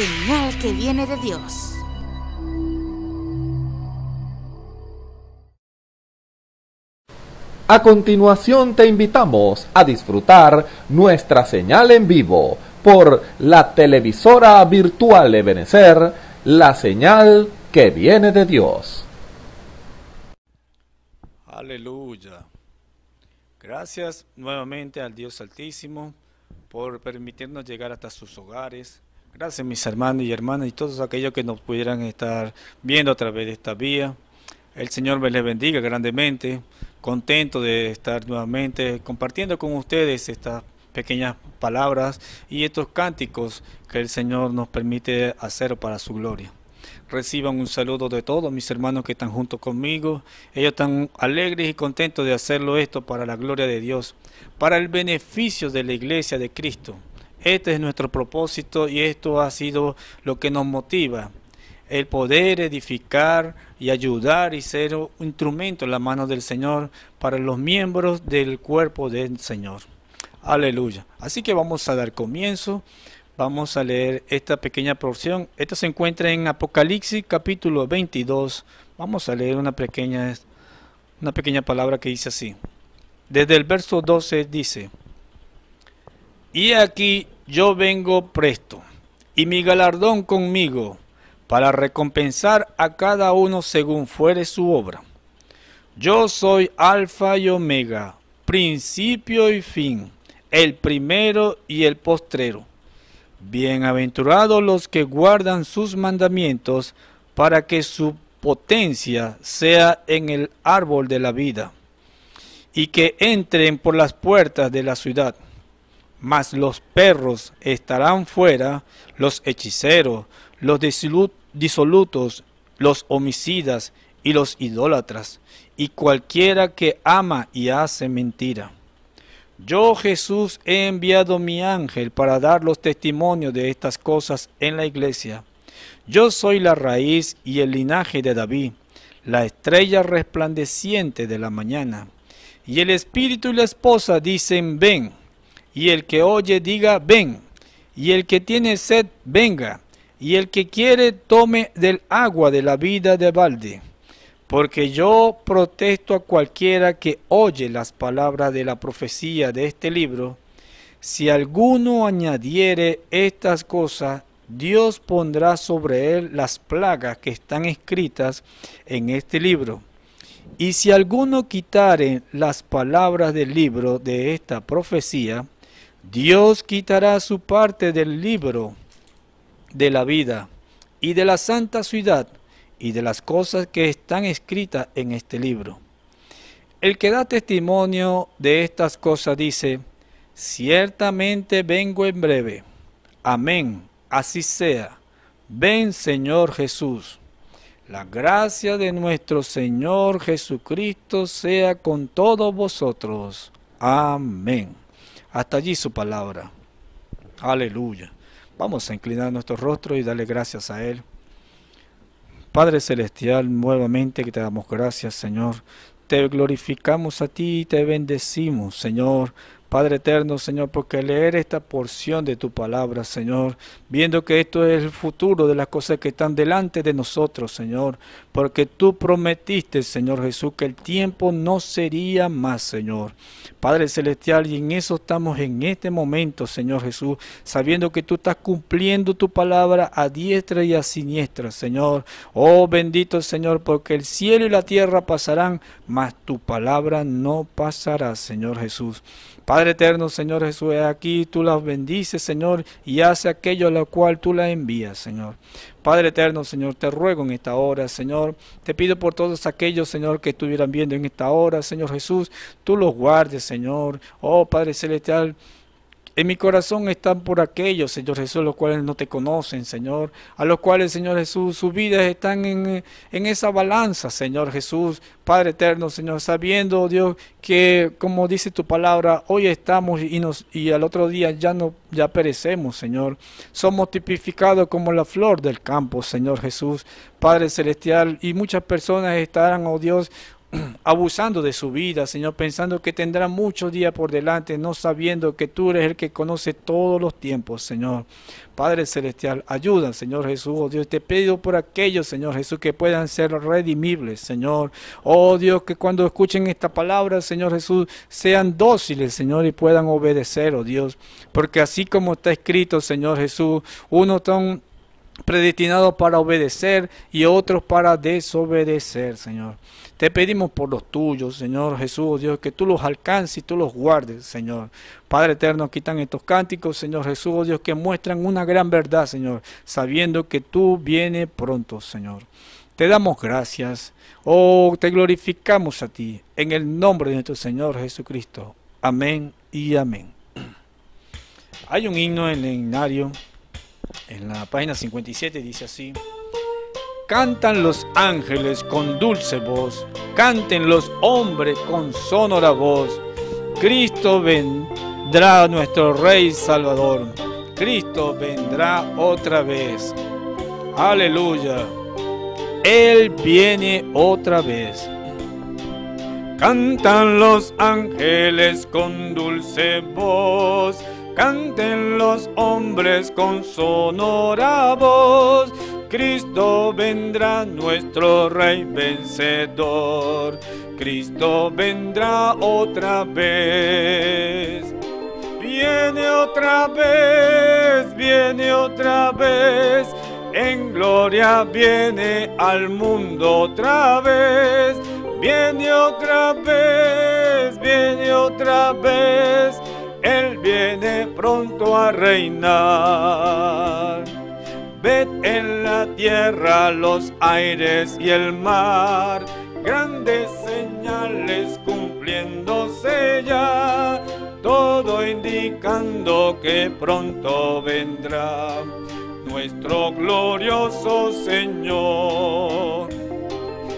señal que viene de Dios. A continuación te invitamos a disfrutar nuestra señal en vivo por la televisora virtual de Benecer, la señal que viene de Dios. Aleluya. Gracias nuevamente al Dios Altísimo por permitirnos llegar hasta sus hogares Gracias mis hermanos y hermanas y todos aquellos que nos pudieran estar viendo a través de esta vía. El Señor me les bendiga grandemente. Contento de estar nuevamente compartiendo con ustedes estas pequeñas palabras y estos cánticos que el Señor nos permite hacer para su gloria. Reciban un saludo de todos mis hermanos que están junto conmigo. Ellos están alegres y contentos de hacerlo esto para la gloria de Dios, para el beneficio de la iglesia de Cristo. Este es nuestro propósito y esto ha sido lo que nos motiva. El poder edificar y ayudar y ser un instrumento en la mano del Señor para los miembros del cuerpo del Señor. Aleluya. Así que vamos a dar comienzo. Vamos a leer esta pequeña porción. Esta se encuentra en Apocalipsis capítulo 22. Vamos a leer una pequeña, una pequeña palabra que dice así. Desde el verso 12 dice. Y aquí yo vengo presto, y mi galardón conmigo, para recompensar a cada uno según fuere su obra. Yo soy Alfa y Omega, principio y fin, el primero y el postrero. Bienaventurados los que guardan sus mandamientos, para que su potencia sea en el árbol de la vida, y que entren por las puertas de la ciudad mas los perros estarán fuera, los hechiceros, los disolutos, los homicidas y los idólatras, y cualquiera que ama y hace mentira. Yo Jesús he enviado mi ángel para dar los testimonios de estas cosas en la iglesia. Yo soy la raíz y el linaje de David, la estrella resplandeciente de la mañana. Y el espíritu y la esposa dicen, ven y el que oye diga, ven, y el que tiene sed, venga, y el que quiere tome del agua de la vida de balde. Porque yo protesto a cualquiera que oye las palabras de la profecía de este libro, si alguno añadiere estas cosas, Dios pondrá sobre él las plagas que están escritas en este libro. Y si alguno quitare las palabras del libro de esta profecía, Dios quitará su parte del libro de la vida y de la santa ciudad y de las cosas que están escritas en este libro. El que da testimonio de estas cosas dice, ciertamente vengo en breve. Amén, así sea. Ven Señor Jesús. La gracia de nuestro Señor Jesucristo sea con todos vosotros. Amén. Hasta allí su palabra. Aleluya. Vamos a inclinar nuestro rostro y darle gracias a Él. Padre Celestial, nuevamente que te damos gracias, Señor. Te glorificamos a ti y te bendecimos, Señor, Padre eterno, Señor, porque leer esta porción de tu palabra, Señor, viendo que esto es el futuro de las cosas que están delante de nosotros, Señor, porque tú prometiste, Señor Jesús, que el tiempo no sería más, Señor. Padre celestial, y en eso estamos en este momento, Señor Jesús, sabiendo que tú estás cumpliendo tu palabra a diestra y a siniestra, Señor. Oh bendito Señor, porque el cielo y la tierra pasarán, mas tu palabra no pasará, Señor Jesús. Padre eterno, Señor Jesús, aquí tú las bendices, Señor, y hace aquello a lo cual tú la envías, Señor. Padre eterno, Señor, te ruego en esta hora, Señor. Te pido por todos aquellos, Señor, que estuvieran viendo en esta hora, Señor Jesús. Tú los guardes, Señor. Oh, Padre celestial. En mi corazón están por aquellos, Señor Jesús, los cuales no te conocen, Señor, a los cuales, Señor Jesús, sus vidas están en, esa balanza, Señor Jesús, Padre eterno, Señor, sabiendo, Dios, que como dice tu palabra, hoy estamos y, nos, y al otro día ya, no, ya perecemos, Señor. Somos tipificados como la flor del campo, Señor Jesús, Padre celestial, y muchas personas estarán, oh Dios, abusando de su vida, Señor, pensando que tendrá muchos días por delante, no sabiendo que tú eres el que conoce todos los tiempos, Señor. Padre Celestial, ayuda, Señor Jesús, oh Dios, te pido por aquellos, Señor Jesús, que puedan ser redimibles, Señor. Oh Dios, que cuando escuchen esta palabra, Señor Jesús, sean dóciles, Señor, y puedan obedecer, oh Dios. Porque así como está escrito, Señor Jesús, uno tan predestinados para obedecer y otros para desobedecer, Señor. Te pedimos por los tuyos, Señor Jesús, oh Dios, que tú los alcances y tú los guardes, Señor. Padre eterno, quitan estos cánticos, Señor Jesús, oh Dios, que muestran una gran verdad, Señor, sabiendo que tú vienes pronto, Señor. Te damos gracias, oh, te glorificamos a ti, en el nombre de nuestro Señor Jesucristo. Amén y amén. Hay un himno en el en la página 57 dice así. Cantan los ángeles con dulce voz, canten los hombres con sonora voz. Cristo vendrá nuestro Rey Salvador. Cristo vendrá otra vez. Aleluya. Él viene otra vez. Cantan los ángeles con dulce voz canten los hombres con sonora voz. Cristo vendrá nuestro Rey vencedor, Cristo vendrá otra vez. Viene otra vez, viene otra vez, en gloria viene al mundo otra vez. Viene otra vez, viene otra vez él viene pronto a reinar. Ved en la tierra los aires y el mar, grandes señales cumpliéndose ya, todo indicando que pronto vendrá nuestro glorioso Señor.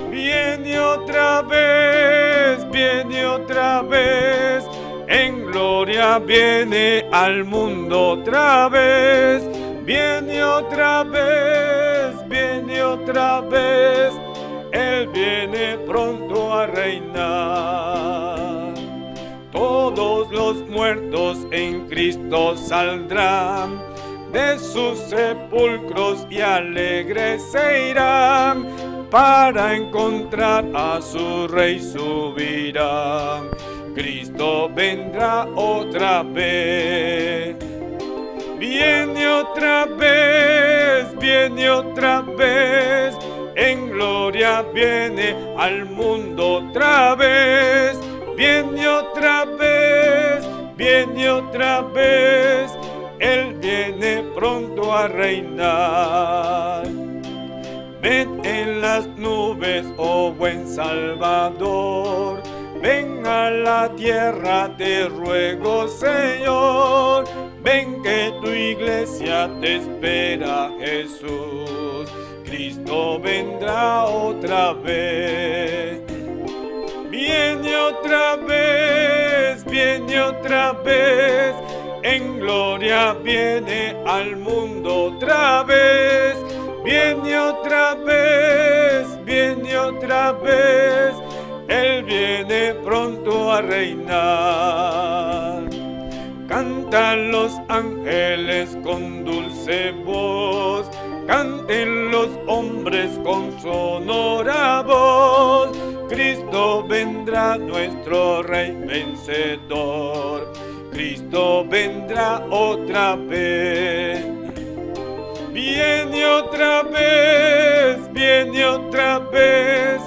Viene otra vez, viene otra vez en gloria viene al mundo otra vez, viene otra vez, viene otra vez, Él viene pronto a reinar. Todos los muertos en Cristo saldrán de sus sepulcros y alegres se irán para encontrar a su rey subirán Cristo vendrá otra vez. Viene otra vez, viene otra vez. En gloria viene al mundo otra vez. Viene otra vez, viene otra vez. Él viene pronto a reinar. Ven en las nubes, oh buen Salvador Ven a la tierra, te ruego Señor, ven que tu iglesia te espera Jesús. Cristo vendrá otra vez, viene otra vez, viene otra vez, en gloria viene al mundo otra vez, viene otra vez, viene otra vez. Él viene pronto a reinar. Cantan los ángeles con dulce voz, canten los hombres con sonora voz. Cristo vendrá nuestro Rey vencedor, Cristo vendrá otra vez. Viene otra vez, viene otra vez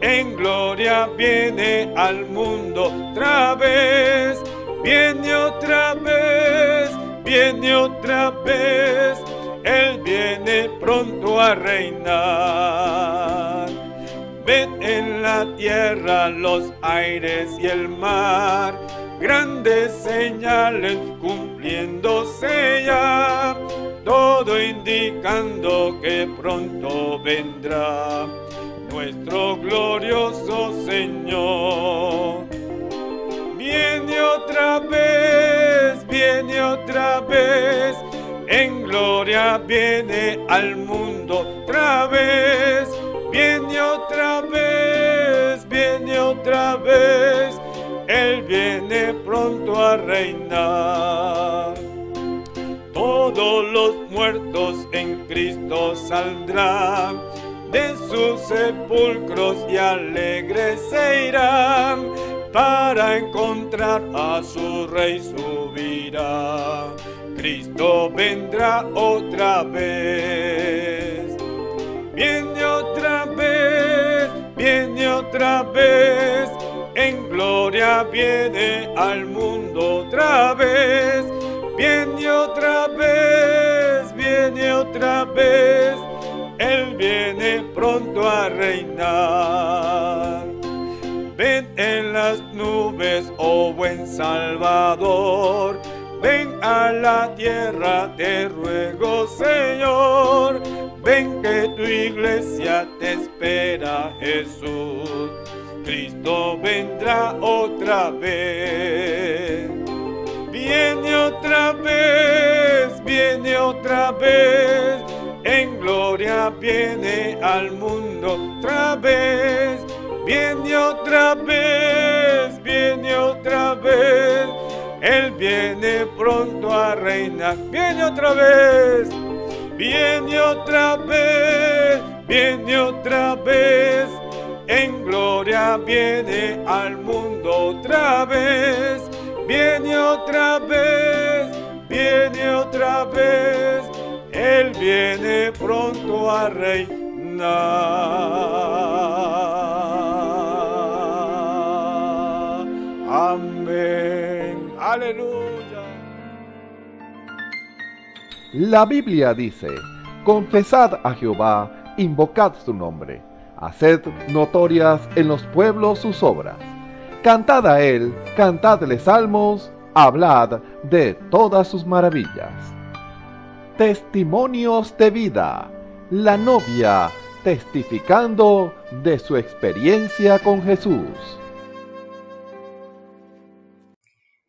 en gloria viene al mundo otra vez, viene otra vez, viene otra vez, Él viene pronto a reinar. Ven en la tierra los aires y el mar, grandes señales cumpliéndose ya, todo indicando que pronto vendrá nuestro glorioso Señor. Viene otra vez, viene otra vez, en gloria viene al mundo otra vez, viene otra vez, viene otra vez, Él viene pronto a reinar. Todos los muertos en Cristo saldrán de sus sepulcros y alegres se irán, para encontrar a su rey vida. Cristo vendrá otra vez, viene otra vez, viene otra vez, en gloria viene al mundo otra vez, viene otra vez, viene otra vez él viene pronto a reinar. Ven en las nubes, oh buen Salvador. Ven a la tierra, te ruego Señor. Ven que tu iglesia te espera Jesús. Cristo vendrá otra vez. Viene otra vez, viene otra vez gloria viene al mundo otra vez, viene otra vez, viene otra vez. Él viene pronto a reinar, viene otra vez, viene otra vez, viene otra vez. En gloria viene al mundo otra vez, viene otra vez, viene otra vez. Él viene pronto a reinar. Amén. Aleluya. La Biblia dice, confesad a Jehová, invocad su nombre, haced notorias en los pueblos sus obras. Cantad a él, cantadle salmos, hablad de todas sus maravillas. Testimonios de vida. La novia testificando de su experiencia con Jesús.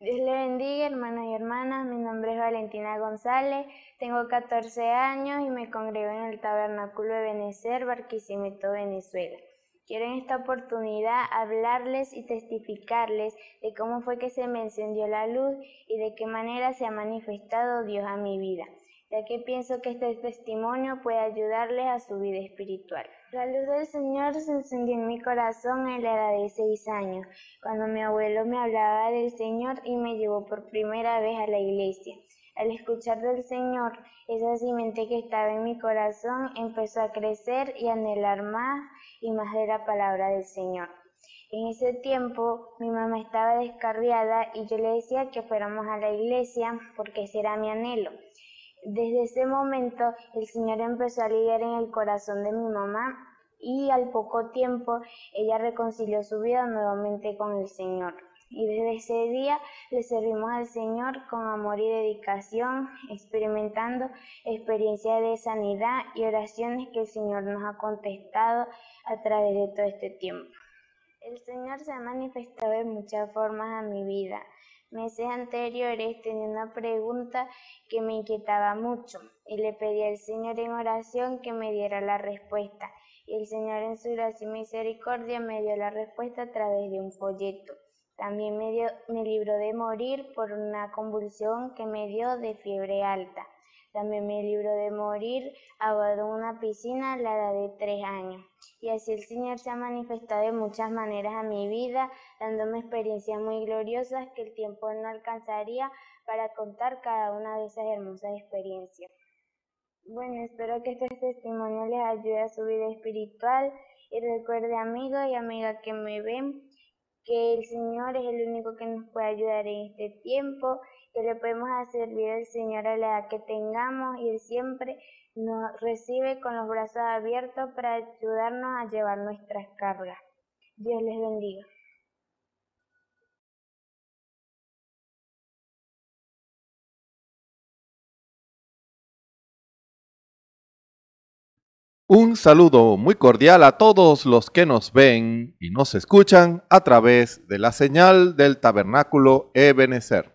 Dios le bendiga, hermanos y hermanas. Mi nombre es Valentina González, tengo 14 años y me congrego en el Tabernáculo de Benecer, Barquisimeto, Venezuela. Quiero en esta oportunidad hablarles y testificarles de cómo fue que se me encendió la luz y de qué manera se ha manifestado Dios a mi vida ya que pienso que este testimonio puede ayudarles a su vida espiritual. La luz del Señor se encendió en mi corazón a la edad de seis años, cuando mi abuelo me hablaba del Señor y me llevó por primera vez a la iglesia. Al escuchar del Señor, esa simiente que estaba en mi corazón empezó a crecer y a anhelar más y más de la palabra del Señor. En ese tiempo mi mamá estaba descarriada y yo le decía que fuéramos a la iglesia porque ese era mi anhelo. Desde ese momento el Señor empezó a lidiar en el corazón de mi mamá y al poco tiempo ella reconcilió su vida nuevamente con el Señor. Y desde ese día le servimos al Señor con amor y dedicación, experimentando experiencias de sanidad y oraciones que el Señor nos ha contestado a través de todo este tiempo. El Señor se ha manifestado de muchas formas a mi vida meses anteriores tenía una pregunta que me inquietaba mucho y le pedí al Señor en oración que me diera la respuesta. Y el Señor en su gracia y misericordia me dio la respuesta a través de un folleto. También me, dio, me libró de morir por una convulsión que me dio de fiebre alta. También mi libro de morir, en una piscina, a la edad de tres años. Y así el Señor se ha manifestado de muchas maneras a mi vida, dándome experiencias muy gloriosas que el tiempo no alcanzaría para contar cada una de esas hermosas experiencias. Bueno, espero que este testimonio les ayude a su vida espiritual y recuerde amigo y amigas que me ven que el Señor es el único que nos puede ayudar en este tiempo que le podemos hacer servir al Señor a la edad que tengamos y Él siempre nos recibe con los brazos abiertos para ayudarnos a llevar nuestras cargas. Dios les bendiga. Un saludo muy cordial a todos los que nos ven y nos escuchan a través de la señal del tabernáculo Ebenezer.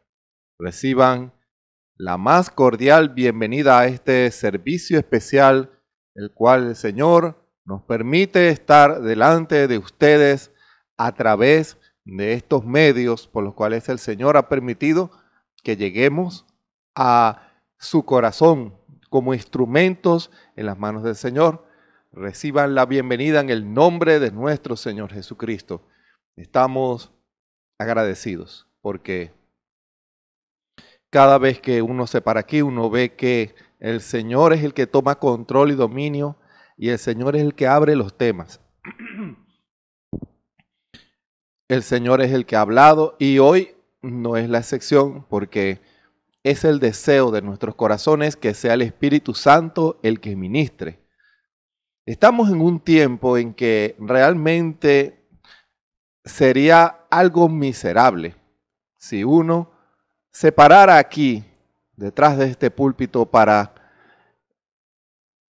Reciban la más cordial bienvenida a este servicio especial, el cual el Señor nos permite estar delante de ustedes a través de estos medios por los cuales el Señor ha permitido que lleguemos a su corazón como instrumentos en las manos del Señor. Reciban la bienvenida en el nombre de nuestro Señor Jesucristo. Estamos agradecidos porque cada vez que uno se para aquí, uno ve que el Señor es el que toma control y dominio y el Señor es el que abre los temas. El Señor es el que ha hablado y hoy no es la excepción porque es el deseo de nuestros corazones que sea el Espíritu Santo el que ministre. Estamos en un tiempo en que realmente sería algo miserable si uno separar aquí, detrás de este púlpito, para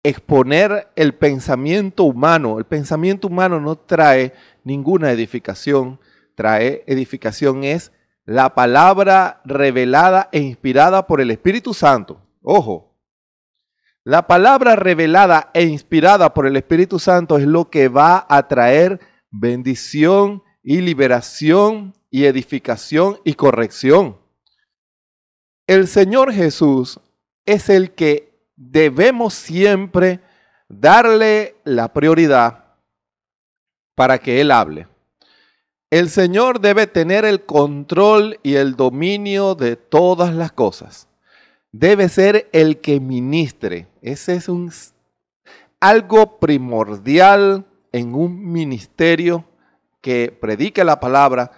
exponer el pensamiento humano. El pensamiento humano no trae ninguna edificación, trae edificación es la palabra revelada e inspirada por el Espíritu Santo. Ojo, la palabra revelada e inspirada por el Espíritu Santo es lo que va a traer bendición y liberación y edificación y corrección. El Señor Jesús es el que debemos siempre darle la prioridad para que Él hable. El Señor debe tener el control y el dominio de todas las cosas. Debe ser el que ministre. Ese es un, algo primordial en un ministerio que predique la palabra.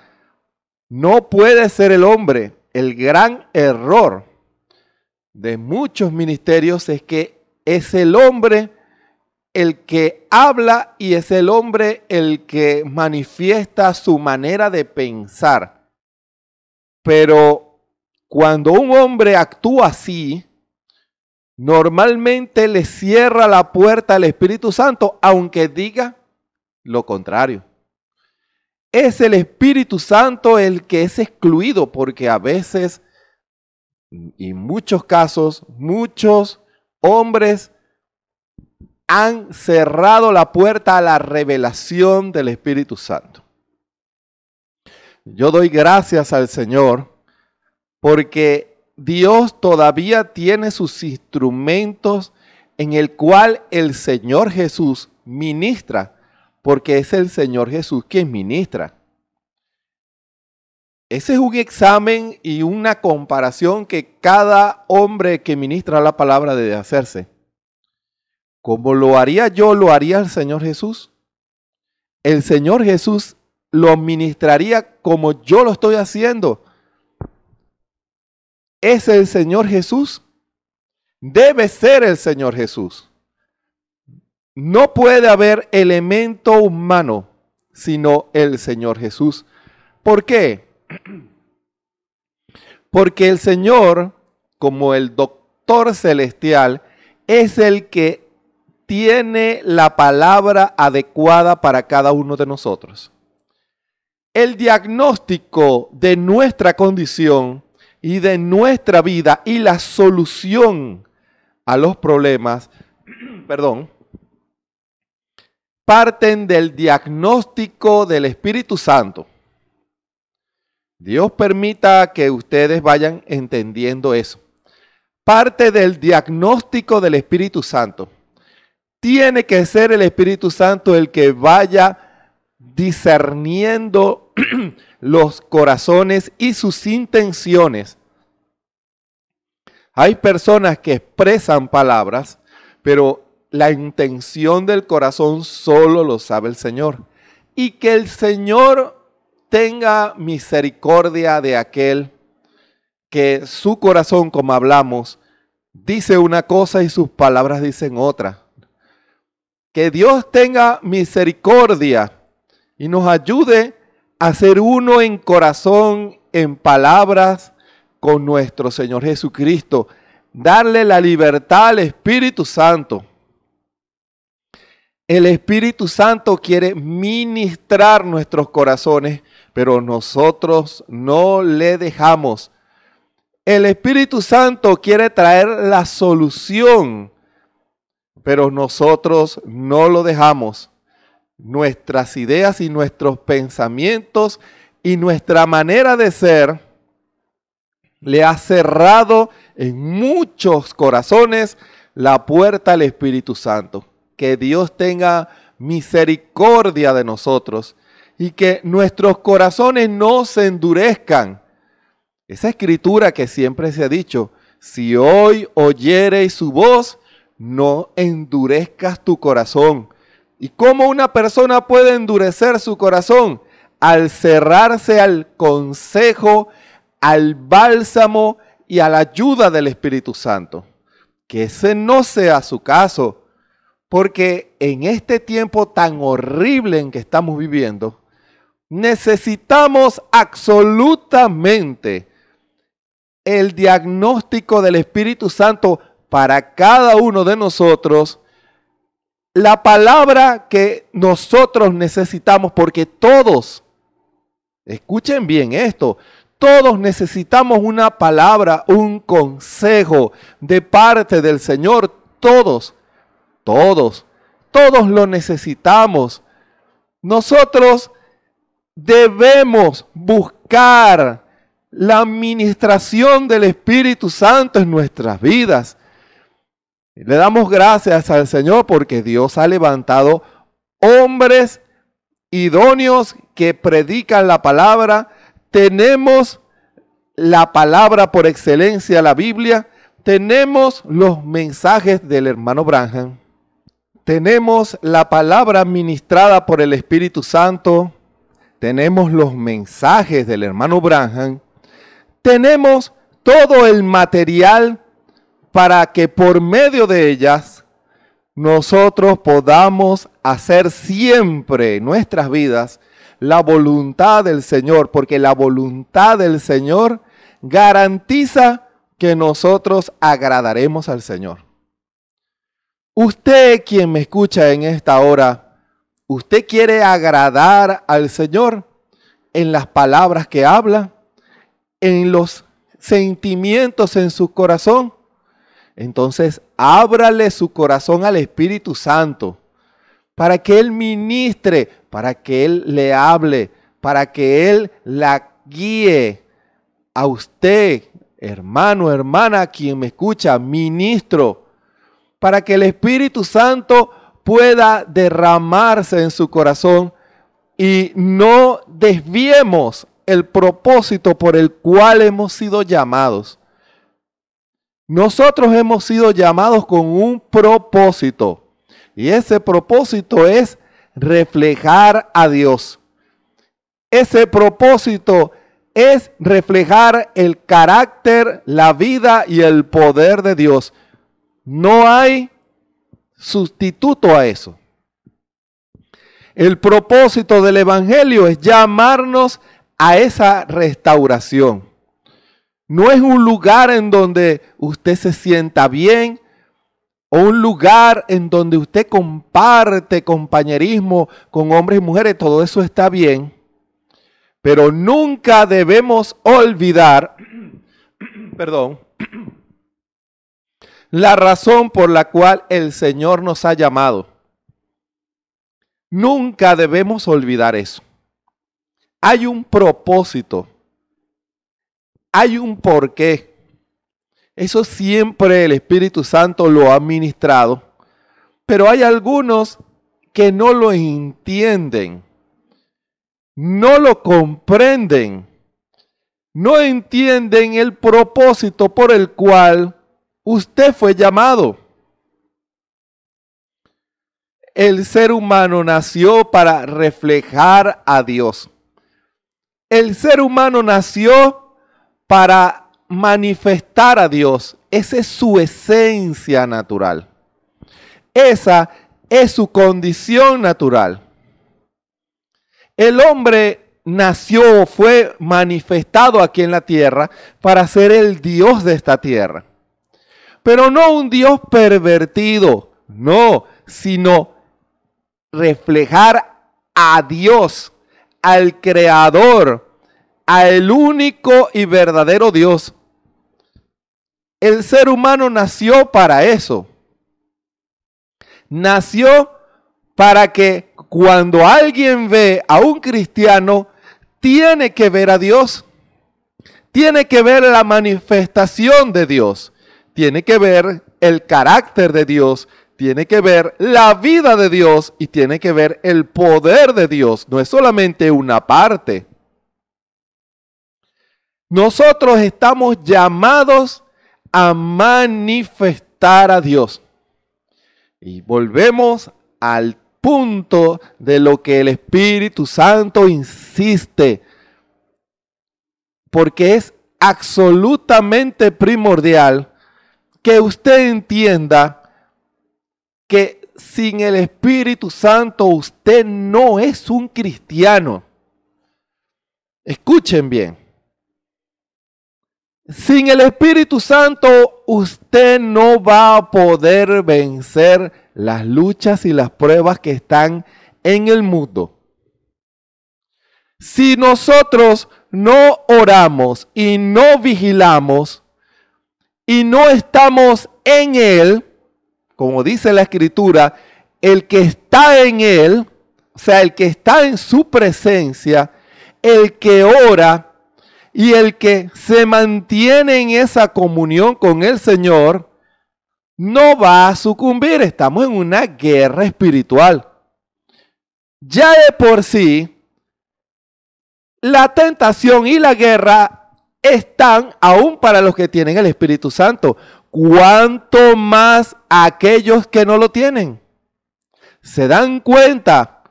No puede ser el hombre el gran error de muchos ministerios es que es el hombre el que habla y es el hombre el que manifiesta su manera de pensar. Pero cuando un hombre actúa así, normalmente le cierra la puerta al Espíritu Santo, aunque diga lo contrario es el Espíritu Santo el que es excluido, porque a veces, y en muchos casos, muchos hombres han cerrado la puerta a la revelación del Espíritu Santo. Yo doy gracias al Señor porque Dios todavía tiene sus instrumentos en el cual el Señor Jesús ministra porque es el Señor Jesús quien ministra. Ese es un examen y una comparación que cada hombre que ministra la palabra debe hacerse. Como lo haría yo, lo haría el Señor Jesús. El Señor Jesús lo ministraría como yo lo estoy haciendo. ¿Es el Señor Jesús? Debe ser el Señor Jesús. No puede haber elemento humano sino el Señor Jesús. ¿Por qué? Porque el Señor, como el doctor celestial, es el que tiene la palabra adecuada para cada uno de nosotros. El diagnóstico de nuestra condición y de nuestra vida y la solución a los problemas, perdón, parten del diagnóstico del Espíritu Santo. Dios permita que ustedes vayan entendiendo eso. Parte del diagnóstico del Espíritu Santo. Tiene que ser el Espíritu Santo el que vaya discerniendo los corazones y sus intenciones. Hay personas que expresan palabras, pero la intención del corazón solo lo sabe el Señor. Y que el Señor tenga misericordia de aquel que su corazón, como hablamos, dice una cosa y sus palabras dicen otra. Que Dios tenga misericordia y nos ayude a ser uno en corazón, en palabras, con nuestro Señor Jesucristo. Darle la libertad al Espíritu Santo el Espíritu Santo quiere ministrar nuestros corazones, pero nosotros no le dejamos. El Espíritu Santo quiere traer la solución, pero nosotros no lo dejamos. Nuestras ideas y nuestros pensamientos y nuestra manera de ser le ha cerrado en muchos corazones la puerta al Espíritu Santo que Dios tenga misericordia de nosotros y que nuestros corazones no se endurezcan. Esa escritura que siempre se ha dicho, si hoy oyereis su voz, no endurezcas tu corazón. ¿Y cómo una persona puede endurecer su corazón? Al cerrarse al consejo, al bálsamo y a la ayuda del Espíritu Santo. Que ese no sea su caso. Porque en este tiempo tan horrible en que estamos viviendo, necesitamos absolutamente el diagnóstico del Espíritu Santo para cada uno de nosotros, la palabra que nosotros necesitamos, porque todos, escuchen bien esto, todos necesitamos una palabra, un consejo de parte del Señor, todos todos, todos lo necesitamos. Nosotros debemos buscar la administración del Espíritu Santo en nuestras vidas. Le damos gracias al Señor porque Dios ha levantado hombres idóneos que predican la palabra. Tenemos la palabra por excelencia, la Biblia. Tenemos los mensajes del hermano Branham. Tenemos la palabra ministrada por el Espíritu Santo, tenemos los mensajes del hermano Branham, tenemos todo el material para que por medio de ellas nosotros podamos hacer siempre en nuestras vidas la voluntad del Señor, porque la voluntad del Señor garantiza que nosotros agradaremos al Señor. Usted quien me escucha en esta hora, ¿usted quiere agradar al Señor en las palabras que habla, en los sentimientos en su corazón? Entonces, ábrale su corazón al Espíritu Santo para que Él ministre, para que Él le hable, para que Él la guíe a usted, hermano, hermana, quien me escucha, ministro para que el Espíritu Santo pueda derramarse en su corazón y no desviemos el propósito por el cual hemos sido llamados. Nosotros hemos sido llamados con un propósito y ese propósito es reflejar a Dios. Ese propósito es reflejar el carácter, la vida y el poder de Dios. No hay sustituto a eso. El propósito del Evangelio es llamarnos a esa restauración. No es un lugar en donde usted se sienta bien o un lugar en donde usted comparte compañerismo con hombres y mujeres. Todo eso está bien. Pero nunca debemos olvidar, perdón, la razón por la cual el Señor nos ha llamado. Nunca debemos olvidar eso. Hay un propósito. Hay un porqué. Eso siempre el Espíritu Santo lo ha ministrado. Pero hay algunos que no lo entienden. No lo comprenden. No entienden el propósito por el cual Usted fue llamado. El ser humano nació para reflejar a Dios. El ser humano nació para manifestar a Dios. Esa es su esencia natural. Esa es su condición natural. El hombre nació, o fue manifestado aquí en la tierra para ser el Dios de esta tierra. Pero no un Dios pervertido, no, sino reflejar a Dios, al Creador, al único y verdadero Dios. El ser humano nació para eso. Nació para que cuando alguien ve a un cristiano, tiene que ver a Dios. Tiene que ver la manifestación de Dios tiene que ver el carácter de Dios, tiene que ver la vida de Dios y tiene que ver el poder de Dios. No es solamente una parte. Nosotros estamos llamados a manifestar a Dios. Y volvemos al punto de lo que el Espíritu Santo insiste, porque es absolutamente primordial que usted entienda que sin el Espíritu Santo usted no es un cristiano. Escuchen bien. Sin el Espíritu Santo usted no va a poder vencer las luchas y las pruebas que están en el mundo. Si nosotros no oramos y no vigilamos, y no estamos en Él, como dice la escritura, el que está en Él, o sea, el que está en su presencia, el que ora y el que se mantiene en esa comunión con el Señor, no va a sucumbir. Estamos en una guerra espiritual. Ya de por sí, la tentación y la guerra están aún para los que tienen el Espíritu Santo. ¿Cuánto más aquellos que no lo tienen? Se dan cuenta.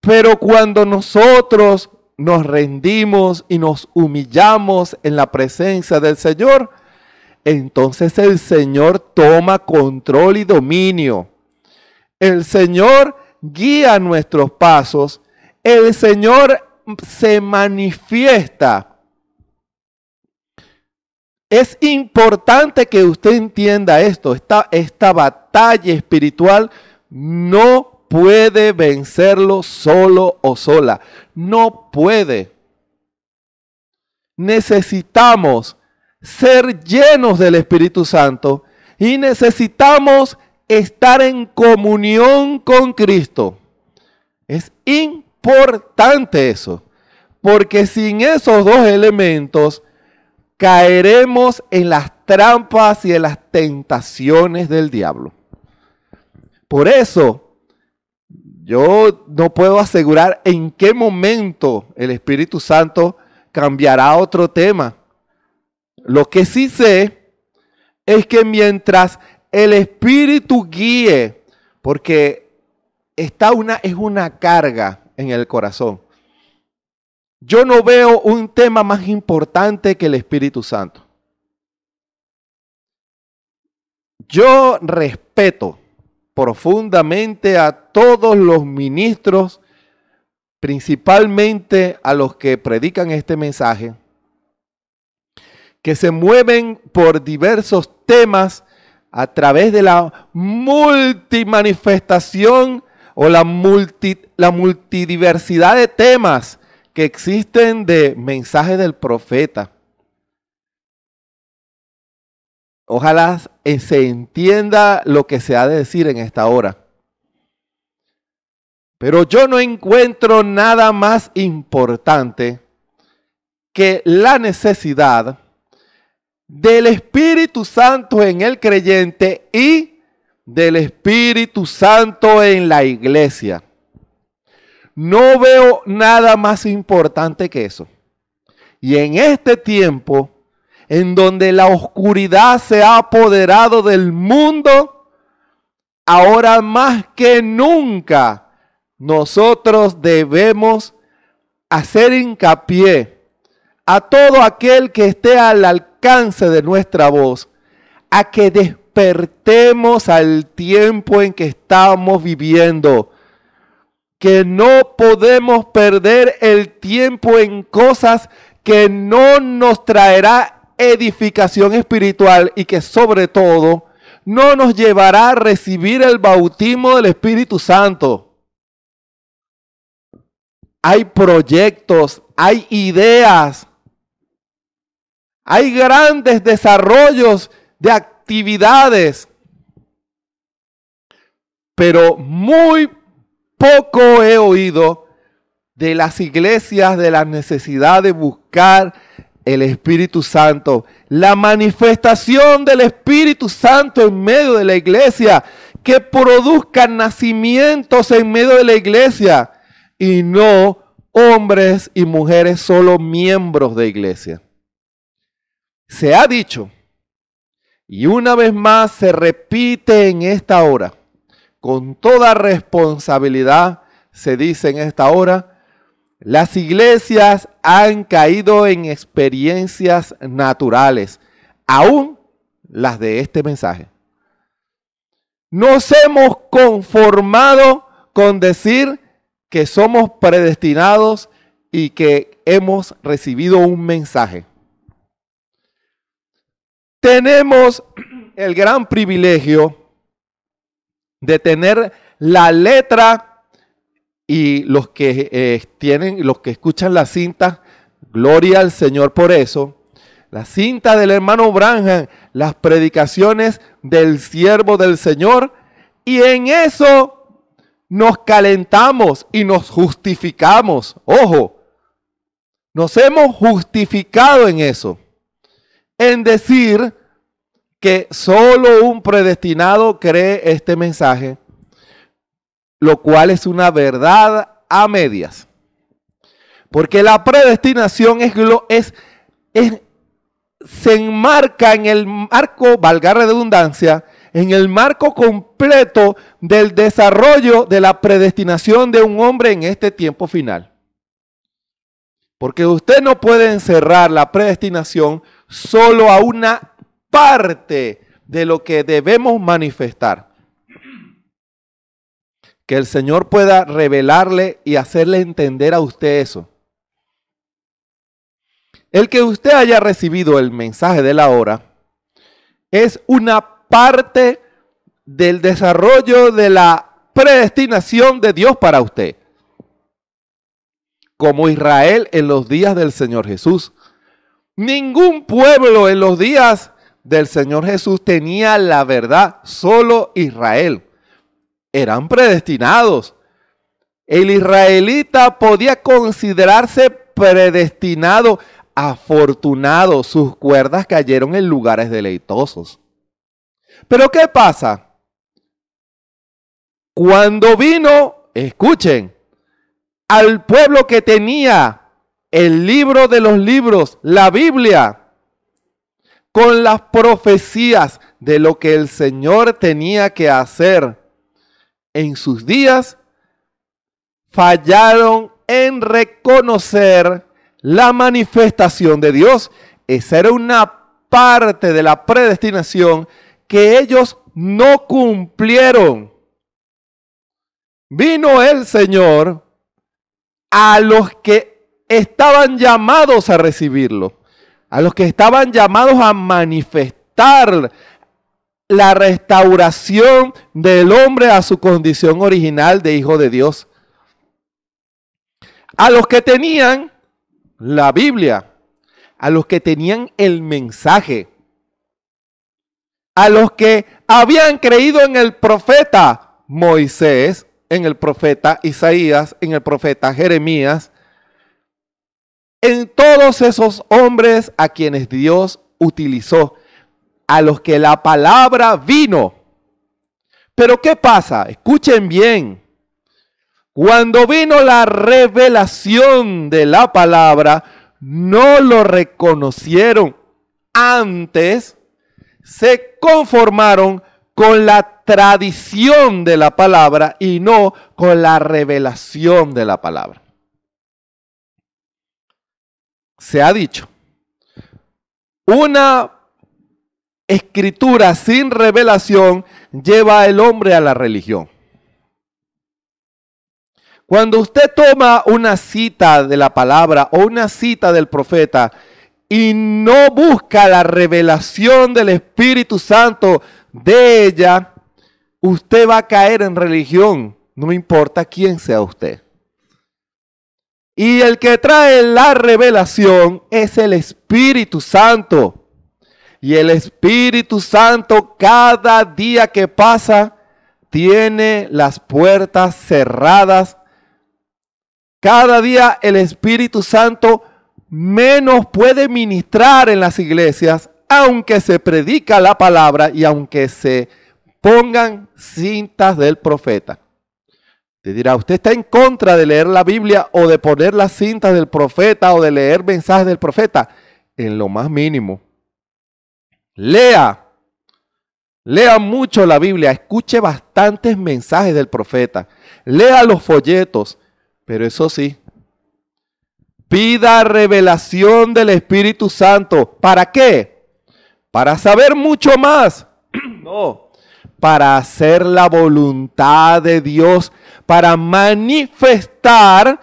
Pero cuando nosotros nos rendimos y nos humillamos en la presencia del Señor, entonces el Señor toma control y dominio. El Señor guía nuestros pasos. El Señor se manifiesta es importante que usted entienda esto. Esta, batalla espiritual no puede vencerlo solo o sola. No puede. Necesitamos ser llenos del Espíritu Santo y necesitamos estar en comunión con Cristo. Es importante eso, porque sin esos dos elementos caeremos en las trampas y en las tentaciones del diablo. Por eso, yo no puedo asegurar en qué momento el Espíritu Santo cambiará otro tema. Lo que sí sé es que mientras el Espíritu guíe, porque está una, es una carga en el corazón. Yo no veo un tema más importante que el Espíritu Santo. Yo respeto profundamente a todos los ministros, principalmente a los que predican este mensaje, que se mueven por diversos temas a través de la multimanifestación o la, la multidiversidad de temas que existen de mensaje del profeta. Ojalá se entienda lo que se ha de decir en esta hora. Pero yo no encuentro nada más importante que la necesidad del Espíritu Santo en el creyente y del Espíritu Santo en la iglesia. No veo nada más importante que eso. Y en este tiempo, en donde la oscuridad se ha apoderado del mundo, ahora más que nunca nosotros debemos hacer hincapié a todo aquel que esté al alcance de nuestra voz, a que despertemos al tiempo en que estamos viviendo que no podemos perder el tiempo en cosas que no nos traerá edificación espiritual y que sobre todo no nos llevará a recibir el bautismo del Espíritu Santo. Hay proyectos, hay ideas, hay grandes desarrollos de actividades, pero muy poco he oído de las iglesias de la necesidad de buscar el Espíritu Santo, la manifestación del Espíritu Santo en medio de la iglesia, que produzca nacimientos en medio de la iglesia y no hombres y mujeres solo miembros de iglesia. Se ha dicho, y una vez más se repite en esta hora, con toda responsabilidad, se dice en esta hora, las iglesias han caído en experiencias naturales, aún las de este mensaje. Nos hemos conformado con decir que somos predestinados y que hemos recibido un mensaje. Tenemos el gran privilegio de tener la letra y los que eh, tienen, los que escuchan la cinta, gloria al Señor por eso. La cinta del hermano Branham, las predicaciones del siervo del Señor, y en eso nos calentamos y nos justificamos. Ojo, nos hemos justificado en eso. En decir, que solo un predestinado cree este mensaje, lo cual es una verdad a medias. Porque la predestinación es, se enmarca en el marco, valga redundancia, en el marco completo del desarrollo de la predestinación de un hombre en este tiempo final. Porque usted no puede encerrar la predestinación solo a una parte de lo que debemos manifestar. Que el Señor pueda revelarle y hacerle entender a usted eso. El que usted haya recibido el mensaje de la hora es una parte del desarrollo de la predestinación de Dios para usted. Como Israel en los días del Señor Jesús. Ningún pueblo en los días del Señor Jesús tenía la verdad, solo Israel. Eran predestinados. El israelita podía considerarse predestinado, afortunado. Sus cuerdas cayeron en lugares deleitosos. Pero ¿qué pasa? Cuando vino, escuchen, al pueblo que tenía el libro de los libros, la Biblia, con las profecías de lo que el Señor tenía que hacer en sus días, fallaron en reconocer la manifestación de Dios. Esa era una parte de la predestinación que ellos no cumplieron. Vino el Señor a los que estaban llamados a recibirlo a los que estaban llamados a manifestar la restauración del hombre a su condición original de hijo de Dios. A los que tenían la Biblia, a los que tenían el mensaje, a los que habían creído en el profeta Moisés, en el profeta Isaías, en el profeta Jeremías, en todos esos hombres a quienes Dios utilizó, a los que la palabra vino. Pero ¿qué pasa? Escuchen bien. Cuando vino la revelación de la palabra, no lo reconocieron. Antes se conformaron con la tradición de la palabra y no con la revelación de la palabra se ha dicho, una escritura sin revelación lleva al hombre a la religión. Cuando usted toma una cita de la palabra o una cita del profeta y no busca la revelación del Espíritu Santo de ella, usted va a caer en religión, no importa quién sea usted. Y el que trae la revelación es el Espíritu Santo. Y el Espíritu Santo cada día que pasa tiene las puertas cerradas. Cada día el Espíritu Santo menos puede ministrar en las iglesias, aunque se predica la palabra y aunque se pongan cintas del profeta. Te dirá, usted está en contra de leer la Biblia o de poner las cintas del profeta o de leer mensajes del profeta. En lo más mínimo. Lea. Lea mucho la Biblia, escuche bastantes mensajes del profeta, lea los folletos, pero eso sí, pida revelación del Espíritu Santo. ¿Para qué? Para saber mucho más. No, para hacer la voluntad de Dios, para manifestar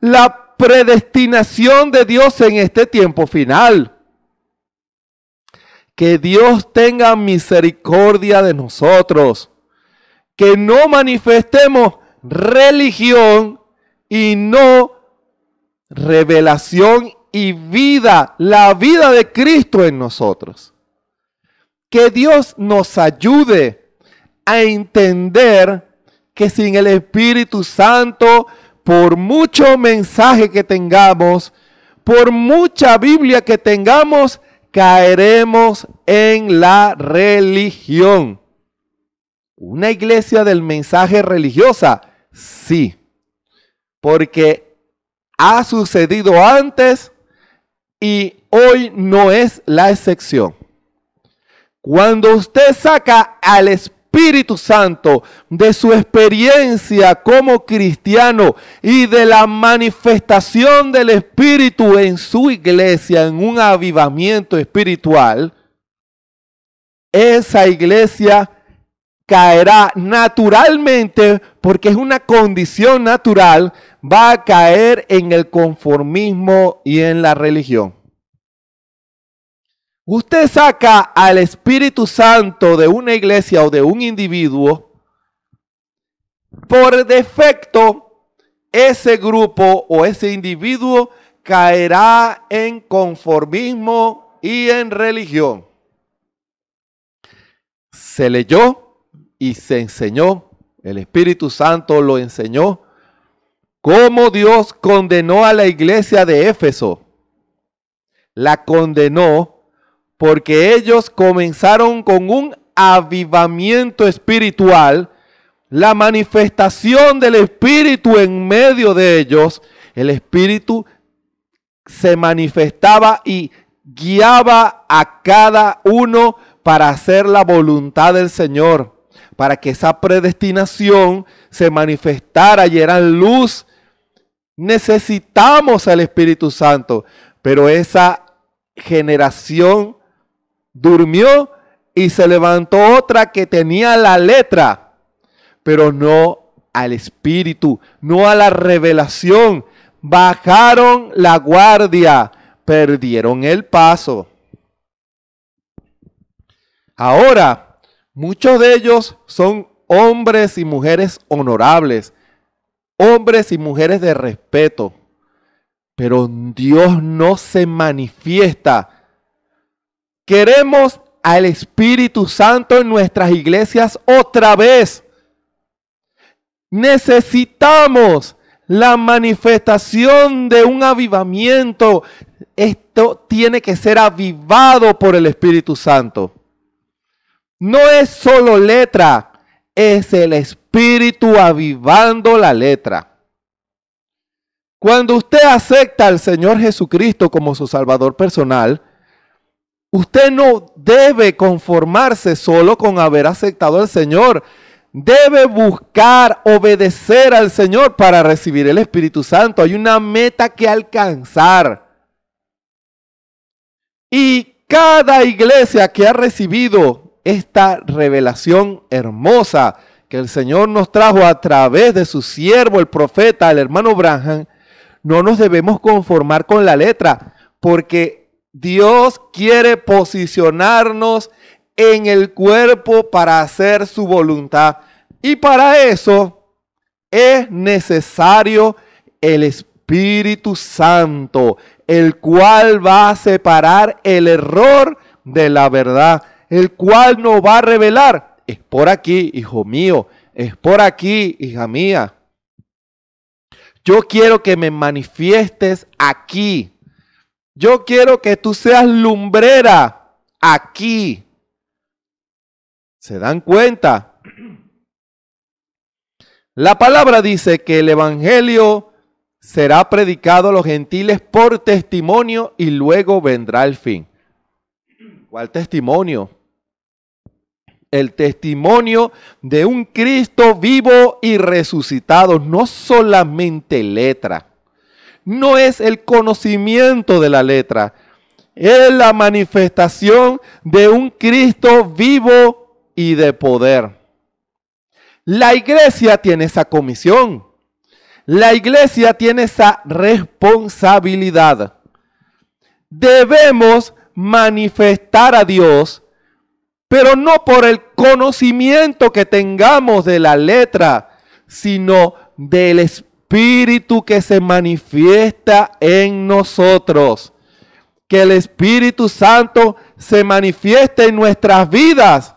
la predestinación de Dios en este tiempo final. Que Dios tenga misericordia de nosotros. Que no manifestemos religión y no revelación y vida, la vida de Cristo en nosotros. Que Dios nos ayude a entender que sin el Espíritu Santo, por mucho mensaje que tengamos, por mucha Biblia que tengamos, caeremos en la religión. ¿Una iglesia del mensaje religiosa? Sí, porque ha sucedido antes y hoy no es la excepción. Cuando usted saca al Espíritu, Espíritu Santo, de su experiencia como cristiano y de la manifestación del Espíritu en su iglesia, en un avivamiento espiritual, esa iglesia caerá naturalmente, porque es una condición natural, va a caer en el conformismo y en la religión. Usted saca al Espíritu Santo de una iglesia o de un individuo, por defecto, ese grupo o ese individuo caerá en conformismo y en religión. Se leyó y se enseñó, el Espíritu Santo lo enseñó, cómo Dios condenó a la iglesia de Éfeso. La condenó porque ellos comenzaron con un avivamiento espiritual, la manifestación del Espíritu en medio de ellos, el Espíritu se manifestaba y guiaba a cada uno para hacer la voluntad del Señor, para que esa predestinación se manifestara y era luz. Necesitamos al Espíritu Santo, pero esa generación durmió y se levantó otra que tenía la letra, pero no al espíritu, no a la revelación. Bajaron la guardia, perdieron el paso. Ahora, muchos de ellos son hombres y mujeres honorables, hombres y mujeres de respeto, pero Dios no se manifiesta Queremos al Espíritu Santo en nuestras iglesias otra vez. Necesitamos la manifestación de un avivamiento. Esto tiene que ser avivado por el Espíritu Santo. No es solo letra, es el Espíritu avivando la letra. Cuando usted acepta al Señor Jesucristo como su Salvador personal, Usted no debe conformarse solo con haber aceptado al Señor. Debe buscar obedecer al Señor para recibir el Espíritu Santo. Hay una meta que alcanzar. Y cada iglesia que ha recibido esta revelación hermosa que el Señor nos trajo a través de su siervo, el profeta, el hermano Branham, no nos debemos conformar con la letra, porque Dios quiere posicionarnos en el cuerpo para hacer su voluntad. Y para eso es necesario el Espíritu Santo, el cual va a separar el error de la verdad, el cual nos va a revelar, es por aquí, hijo mío, es por aquí, hija mía. Yo quiero que me manifiestes aquí. Yo quiero que tú seas lumbrera aquí. ¿Se dan cuenta? La palabra dice que el Evangelio será predicado a los gentiles por testimonio y luego vendrá el fin. ¿Cuál testimonio? El testimonio de un Cristo vivo y resucitado, no solamente letra no es el conocimiento de la letra, es la manifestación de un Cristo vivo y de poder. La iglesia tiene esa comisión. La iglesia tiene esa responsabilidad. Debemos manifestar a Dios, pero no por el conocimiento que tengamos de la letra, sino del Espíritu que se manifiesta en nosotros. Que el Espíritu Santo se manifieste en nuestras vidas.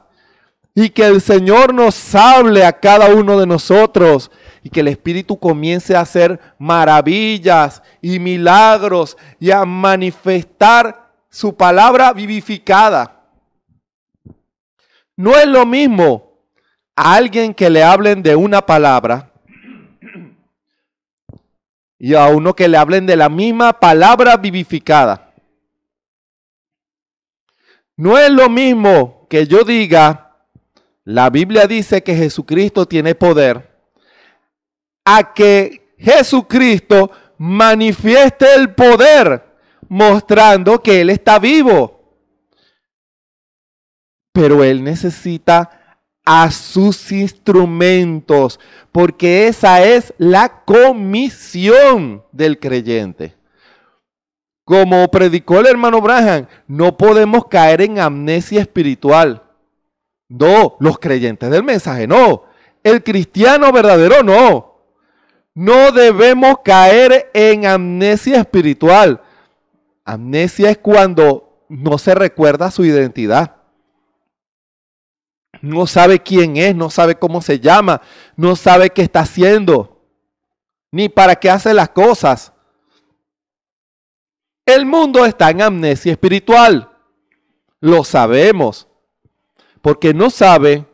Y que el Señor nos hable a cada uno de nosotros. Y que el Espíritu comience a hacer maravillas y milagros y a manifestar su palabra vivificada. No es lo mismo a alguien que le hablen de una palabra y a uno que le hablen de la misma palabra vivificada. No es lo mismo que yo diga, la Biblia dice que Jesucristo tiene poder, a que Jesucristo manifieste el poder mostrando que Él está vivo. Pero Él necesita a sus instrumentos, porque esa es la comisión del creyente. Como predicó el hermano Brahan no podemos caer en amnesia espiritual. No, los creyentes del mensaje, no. El cristiano verdadero, no. No debemos caer en amnesia espiritual. Amnesia es cuando no se recuerda su identidad. No sabe quién es, no sabe cómo se llama, no sabe qué está haciendo, ni para qué hace las cosas. El mundo está en amnesia espiritual. Lo sabemos. Porque no sabe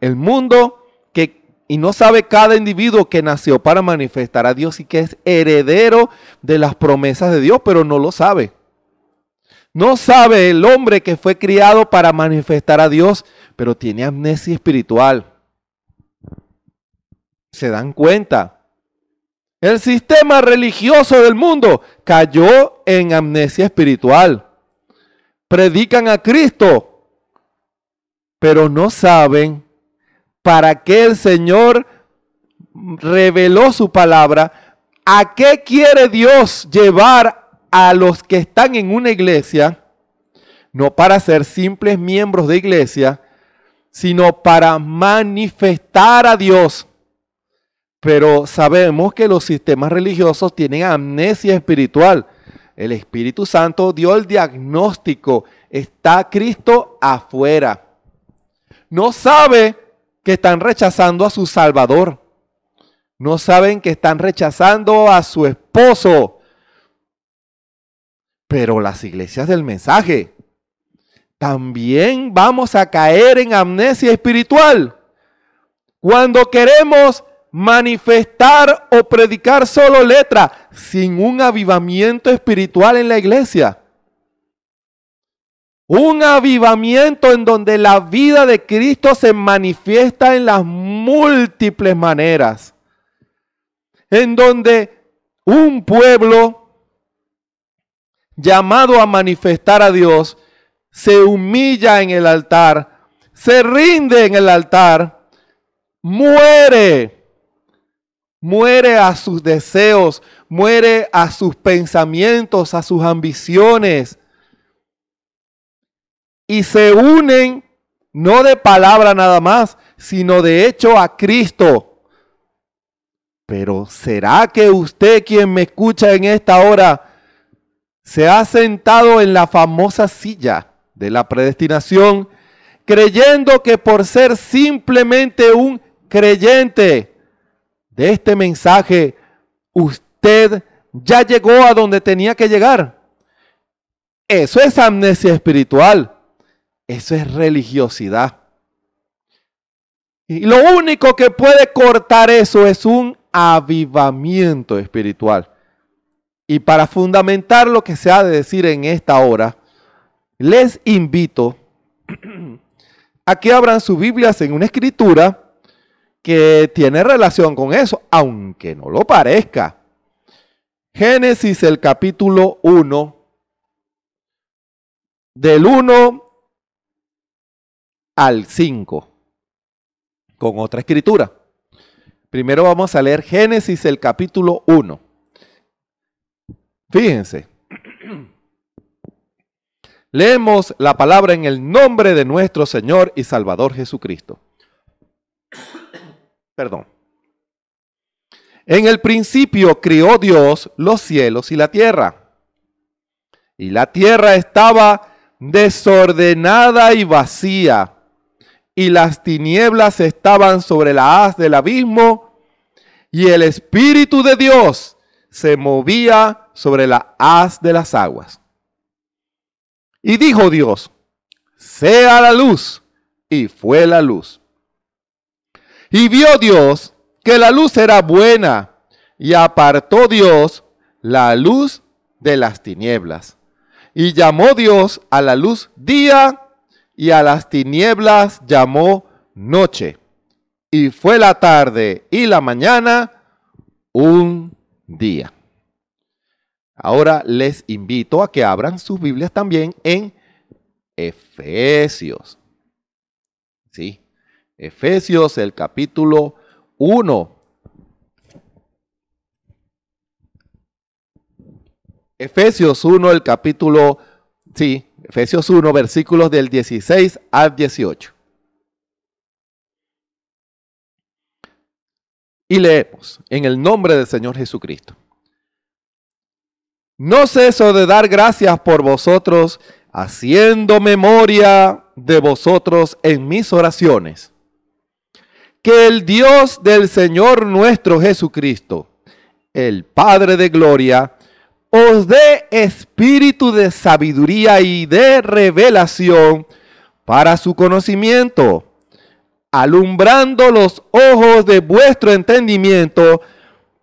el mundo que, y no sabe cada individuo que nació para manifestar a Dios y que es heredero de las promesas de Dios, pero no lo sabe. No sabe el hombre que fue criado para manifestar a Dios, pero tiene amnesia espiritual. Se dan cuenta. El sistema religioso del mundo cayó en amnesia espiritual. Predican a Cristo, pero no saben para qué el Señor reveló su palabra, a qué quiere Dios llevar a los que están en una iglesia, no para ser simples miembros de iglesia, sino para manifestar a Dios. Pero sabemos que los sistemas religiosos tienen amnesia espiritual. El Espíritu Santo dio el diagnóstico. Está Cristo afuera. No sabe que están rechazando a su Salvador. No saben que están rechazando a su esposo. Pero las iglesias del mensaje, también vamos a caer en amnesia espiritual. Cuando queremos manifestar o predicar solo letra sin un avivamiento espiritual en la iglesia. Un avivamiento en donde la vida de Cristo se manifiesta en las múltiples maneras. En donde un pueblo llamado a manifestar a Dios, se humilla en el altar, se rinde en el altar, muere, muere a sus deseos, muere a sus pensamientos, a sus ambiciones, y se unen no de palabra nada más, sino de hecho a Cristo. Pero ¿será que usted quien me escucha en esta hora se ha sentado en la famosa silla de la predestinación, creyendo que por ser simplemente un creyente de este mensaje, usted ya llegó a donde tenía que llegar. Eso es amnesia espiritual. Eso es religiosidad. Y lo único que puede cortar eso es un avivamiento espiritual. Y para fundamentar lo que se ha de decir en esta hora, les invito a que abran sus Biblias en una escritura que tiene relación con eso, aunque no lo parezca. Génesis el capítulo 1, del 1 al 5, con otra escritura. Primero vamos a leer Génesis el capítulo 1. Fíjense. Leemos la palabra en el nombre de nuestro Señor y Salvador Jesucristo. Perdón. En el principio crió Dios los cielos y la tierra. Y la tierra estaba desordenada y vacía. Y las tinieblas estaban sobre la haz del abismo. Y el Espíritu de Dios se movía sobre la haz de las aguas. Y dijo Dios, sea la luz. Y fue la luz. Y vio Dios que la luz era buena. Y apartó Dios la luz de las tinieblas. Y llamó Dios a la luz día y a las tinieblas llamó noche. Y fue la tarde y la mañana un día. Ahora les invito a que abran sus Biblias también en Efesios. Sí, Efesios, el capítulo 1. Efesios 1, el capítulo, sí, Efesios 1, versículos del 16 al 18. Y leemos, en el nombre del Señor Jesucristo. No ceso de dar gracias por vosotros, haciendo memoria de vosotros en mis oraciones. Que el Dios del Señor nuestro Jesucristo, el Padre de Gloria, os dé espíritu de sabiduría y de revelación para su conocimiento, alumbrando los ojos de vuestro entendimiento,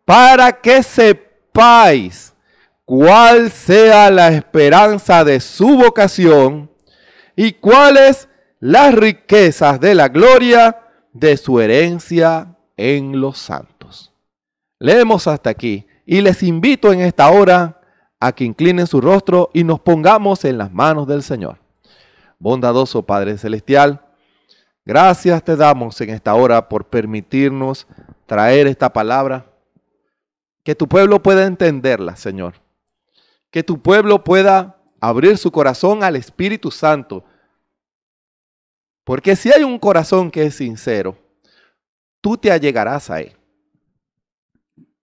para que sepáis cuál sea la esperanza de su vocación y cuáles las riquezas de la gloria de su herencia en los santos. Leemos hasta aquí y les invito en esta hora a que inclinen su rostro y nos pongamos en las manos del Señor. Bondadoso Padre Celestial, gracias te damos en esta hora por permitirnos traer esta palabra, que tu pueblo pueda entenderla, Señor que tu pueblo pueda abrir su corazón al Espíritu Santo. Porque si hay un corazón que es sincero, tú te allegarás a él.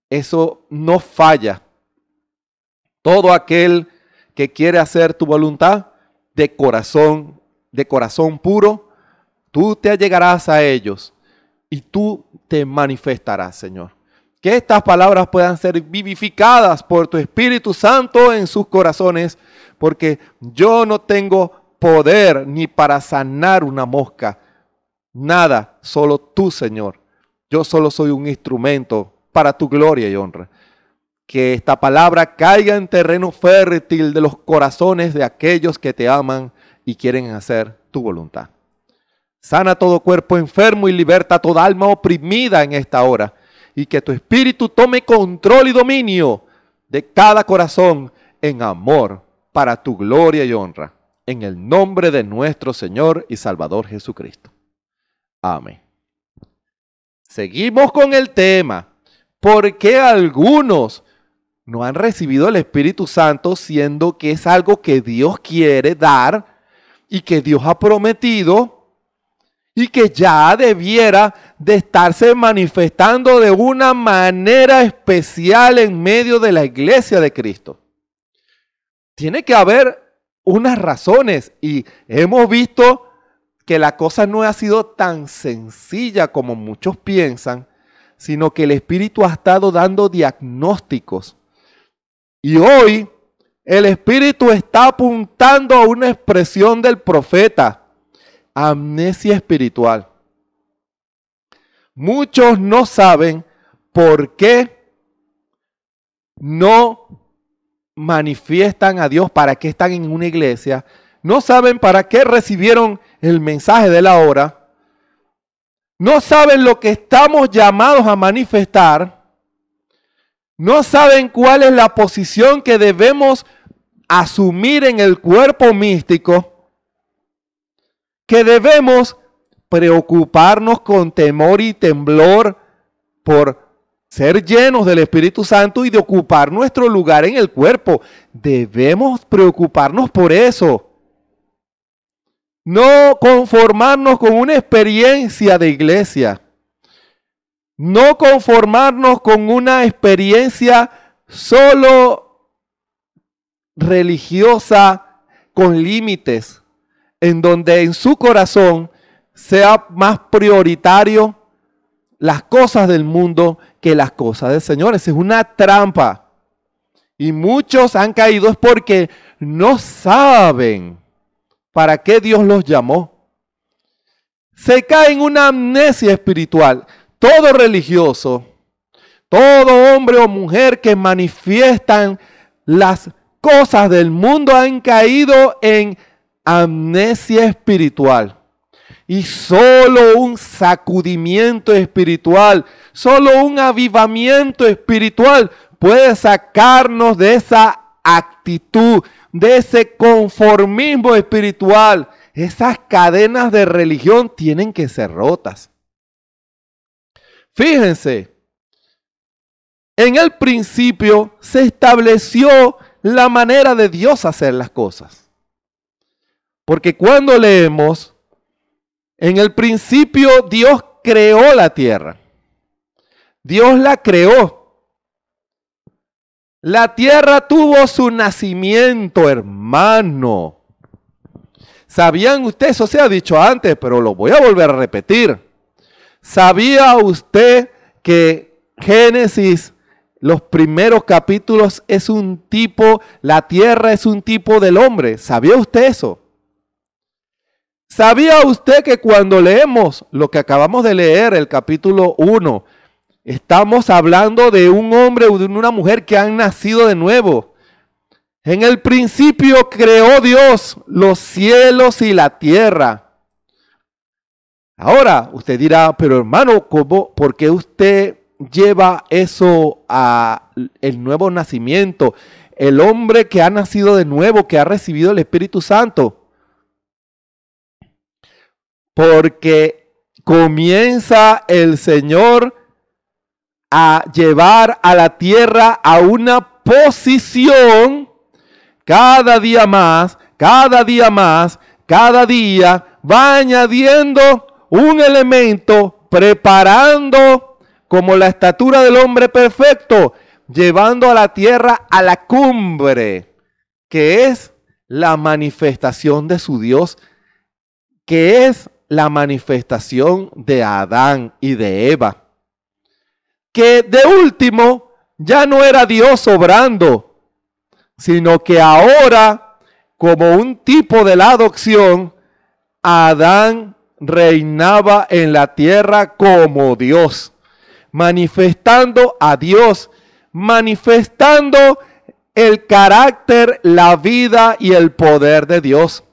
Eso no falla. Todo aquel que quiere hacer tu voluntad de corazón, de corazón puro, tú te allegarás a ellos y tú te manifestarás, Señor que estas palabras puedan ser vivificadas por tu Espíritu Santo en sus corazones, porque yo no tengo poder ni para sanar una mosca, nada, solo tú, Señor. Yo solo soy un instrumento para tu gloria y honra. Que esta palabra caiga en terreno fértil de los corazones de aquellos que te aman y quieren hacer tu voluntad. Sana todo cuerpo enfermo y liberta toda alma oprimida en esta hora y que tu espíritu tome control y dominio de cada corazón en amor para tu gloria y honra, en el nombre de nuestro Señor y Salvador Jesucristo. Amén. Seguimos con el tema. ¿Por qué algunos no han recibido el Espíritu Santo siendo que es algo que Dios quiere dar y que Dios ha prometido? y que ya debiera de estarse manifestando de una manera especial en medio de la iglesia de Cristo. Tiene que haber unas razones y hemos visto que la cosa no ha sido tan sencilla como muchos piensan, sino que el Espíritu ha estado dando diagnósticos. Y hoy el Espíritu está apuntando a una expresión del profeta amnesia espiritual. Muchos no saben por qué no manifiestan a Dios, para qué están en una iglesia, no saben para qué recibieron el mensaje de la hora, no saben lo que estamos llamados a manifestar, no saben cuál es la posición que debemos asumir en el cuerpo místico que debemos preocuparnos con temor y temblor por ser llenos del Espíritu Santo y de ocupar nuestro lugar en el cuerpo. Debemos preocuparnos por eso. No conformarnos con una experiencia de iglesia. No conformarnos con una experiencia solo religiosa con límites en donde en su corazón sea más prioritario las cosas del mundo que las cosas del Señor. Esa es una trampa. Y muchos han caído es porque no saben para qué Dios los llamó. Se cae en una amnesia espiritual. Todo religioso, todo hombre o mujer que manifiestan las cosas del mundo han caído en amnesia espiritual. Y solo un sacudimiento espiritual, solo un avivamiento espiritual puede sacarnos de esa actitud, de ese conformismo espiritual. Esas cadenas de religión tienen que ser rotas. Fíjense, en el principio se estableció la manera de Dios hacer las cosas. Porque cuando leemos, en el principio Dios creó la tierra. Dios la creó. La tierra tuvo su nacimiento, hermano. ¿Sabían ustedes? Eso se ha dicho antes, pero lo voy a volver a repetir. ¿Sabía usted que Génesis, los primeros capítulos, es un tipo, la tierra es un tipo del hombre? ¿Sabía usted eso? ¿Sabía usted que cuando leemos lo que acabamos de leer, el capítulo 1, estamos hablando de un hombre o de una mujer que han nacido de nuevo? En el principio creó Dios los cielos y la tierra. Ahora, usted dirá, pero hermano, ¿cómo, ¿por qué usted lleva eso al nuevo nacimiento? El hombre que ha nacido de nuevo, que ha recibido el Espíritu Santo porque comienza el Señor a llevar a la tierra a una posición cada día más, cada día más, cada día, va añadiendo un elemento, preparando como la estatura del hombre perfecto, llevando a la tierra a la cumbre, que es la manifestación de su Dios, que es la manifestación de Adán y de Eva, que de último ya no era Dios obrando, sino que ahora, como un tipo de la adopción, Adán reinaba en la tierra como Dios, manifestando a Dios, manifestando el carácter, la vida y el poder de Dios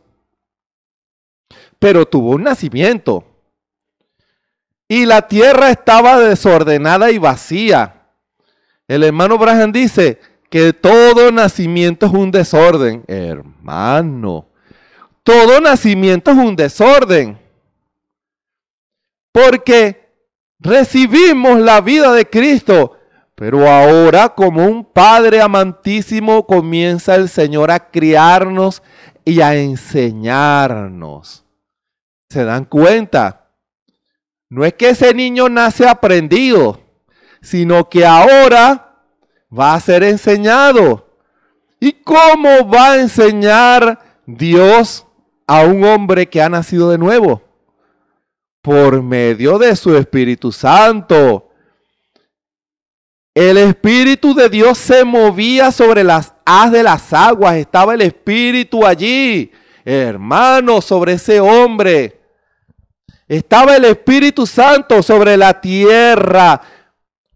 pero tuvo un nacimiento. Y la tierra estaba desordenada y vacía. El hermano Brahan dice que todo nacimiento es un desorden. Hermano, todo nacimiento es un desorden. Porque recibimos la vida de Cristo, pero ahora como un Padre amantísimo comienza el Señor a criarnos y a enseñarnos se dan cuenta. No es que ese niño nace aprendido, sino que ahora va a ser enseñado. ¿Y cómo va a enseñar Dios a un hombre que ha nacido de nuevo? Por medio de su Espíritu Santo. El Espíritu de Dios se movía sobre las haz de las aguas. Estaba el Espíritu allí, hermano, sobre ese hombre. Estaba el Espíritu Santo sobre la tierra,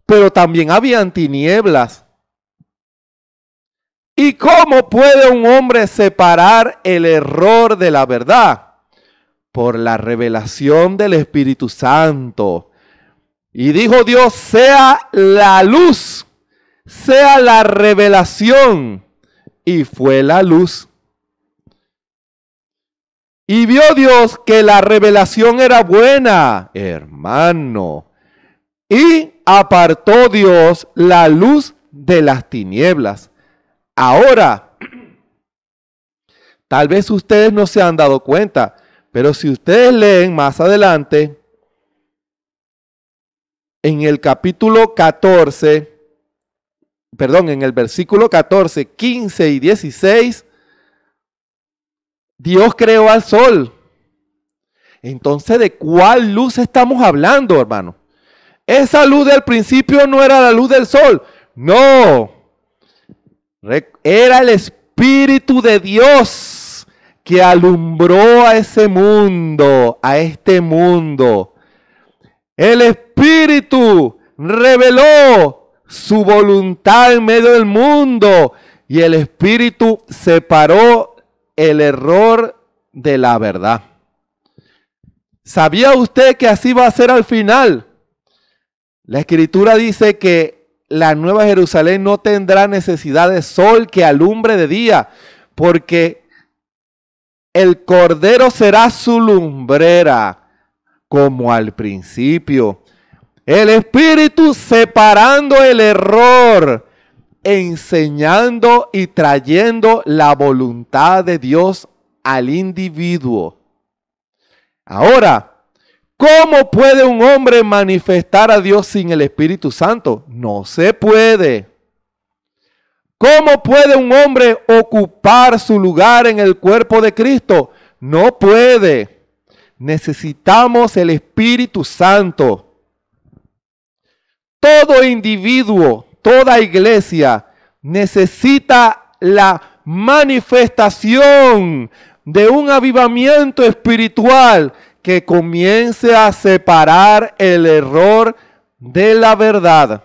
pero también habían tinieblas. ¿Y cómo puede un hombre separar el error de la verdad? Por la revelación del Espíritu Santo. Y dijo Dios, sea la luz, sea la revelación. Y fue la luz. Y vio Dios que la revelación era buena, hermano. Y apartó Dios la luz de las tinieblas. Ahora, tal vez ustedes no se han dado cuenta, pero si ustedes leen más adelante, en el capítulo 14, perdón, en el versículo 14, 15 y 16, Dios creó al sol. Entonces, ¿de cuál luz estamos hablando, hermano? Esa luz del principio no era la luz del sol. No. Era el Espíritu de Dios que alumbró a ese mundo, a este mundo. El Espíritu reveló su voluntad en medio del mundo y el Espíritu separó el error de la verdad. ¿Sabía usted que así va a ser al final? La escritura dice que la nueva Jerusalén no tendrá necesidad de sol que alumbre de día, porque el cordero será su lumbrera, como al principio. El espíritu separando el error enseñando y trayendo la voluntad de Dios al individuo. Ahora, ¿cómo puede un hombre manifestar a Dios sin el Espíritu Santo? No se puede. ¿Cómo puede un hombre ocupar su lugar en el cuerpo de Cristo? No puede. Necesitamos el Espíritu Santo. Todo individuo toda iglesia necesita la manifestación de un avivamiento espiritual que comience a separar el error de la verdad.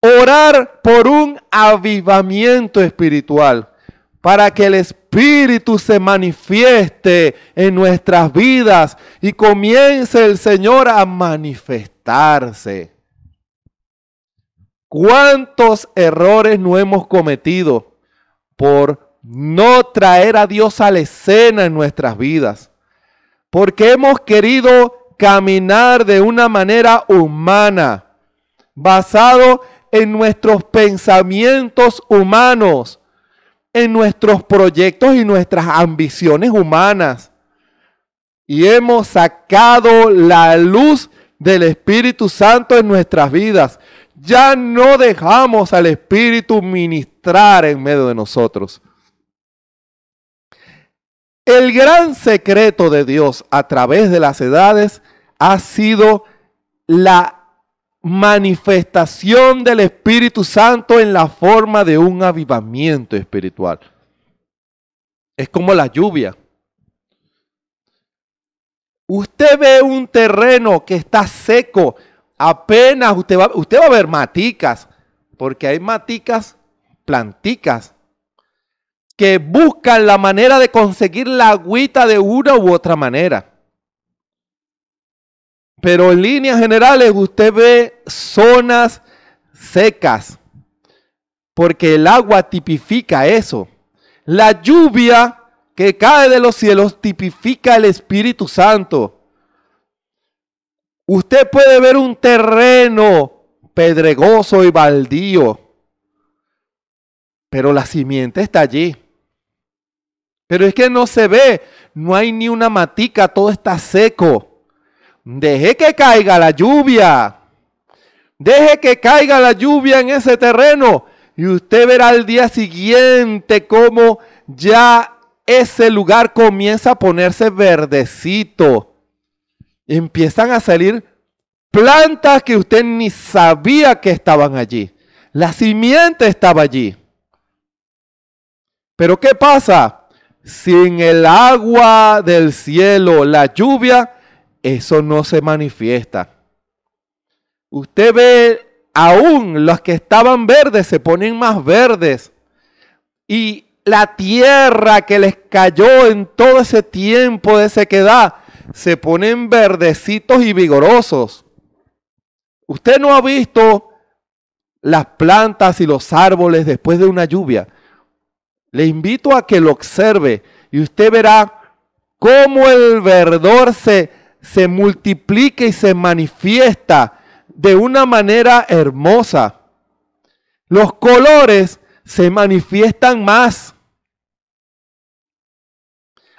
Orar por un avivamiento espiritual para que el Espíritu se manifieste en nuestras vidas y comience el Señor a manifestarse. ¿Cuántos errores no hemos cometido por no traer a Dios a la escena en nuestras vidas? Porque hemos querido caminar de una manera humana, basado en nuestros pensamientos humanos, en nuestros proyectos y nuestras ambiciones humanas. Y hemos sacado la luz del Espíritu Santo en nuestras vidas ya no dejamos al Espíritu ministrar en medio de nosotros. El gran secreto de Dios a través de las edades ha sido la manifestación del Espíritu Santo en la forma de un avivamiento espiritual. Es como la lluvia. Usted ve un terreno que está seco Apenas usted va, usted va a ver maticas, porque hay maticas, planticas, que buscan la manera de conseguir la agüita de una u otra manera. Pero en líneas generales usted ve zonas secas, porque el agua tipifica eso. La lluvia que cae de los cielos tipifica el Espíritu Santo. Usted puede ver un terreno pedregoso y baldío, pero la simiente está allí. Pero es que no se ve, no hay ni una matica, todo está seco. Deje que caiga la lluvia. Deje que caiga la lluvia en ese terreno y usted verá al día siguiente cómo ya ese lugar comienza a ponerse verdecito empiezan a salir plantas que usted ni sabía que estaban allí. La simiente estaba allí. Pero ¿qué pasa? Sin el agua del cielo, la lluvia, eso no se manifiesta. Usted ve aún los que estaban verdes se ponen más verdes. Y la tierra que les cayó en todo ese tiempo de sequedad, se ponen verdecitos y vigorosos. Usted no ha visto las plantas y los árboles después de una lluvia. Le invito a que lo observe y usted verá cómo el verdor se, se multiplica y se manifiesta de una manera hermosa. Los colores se manifiestan más.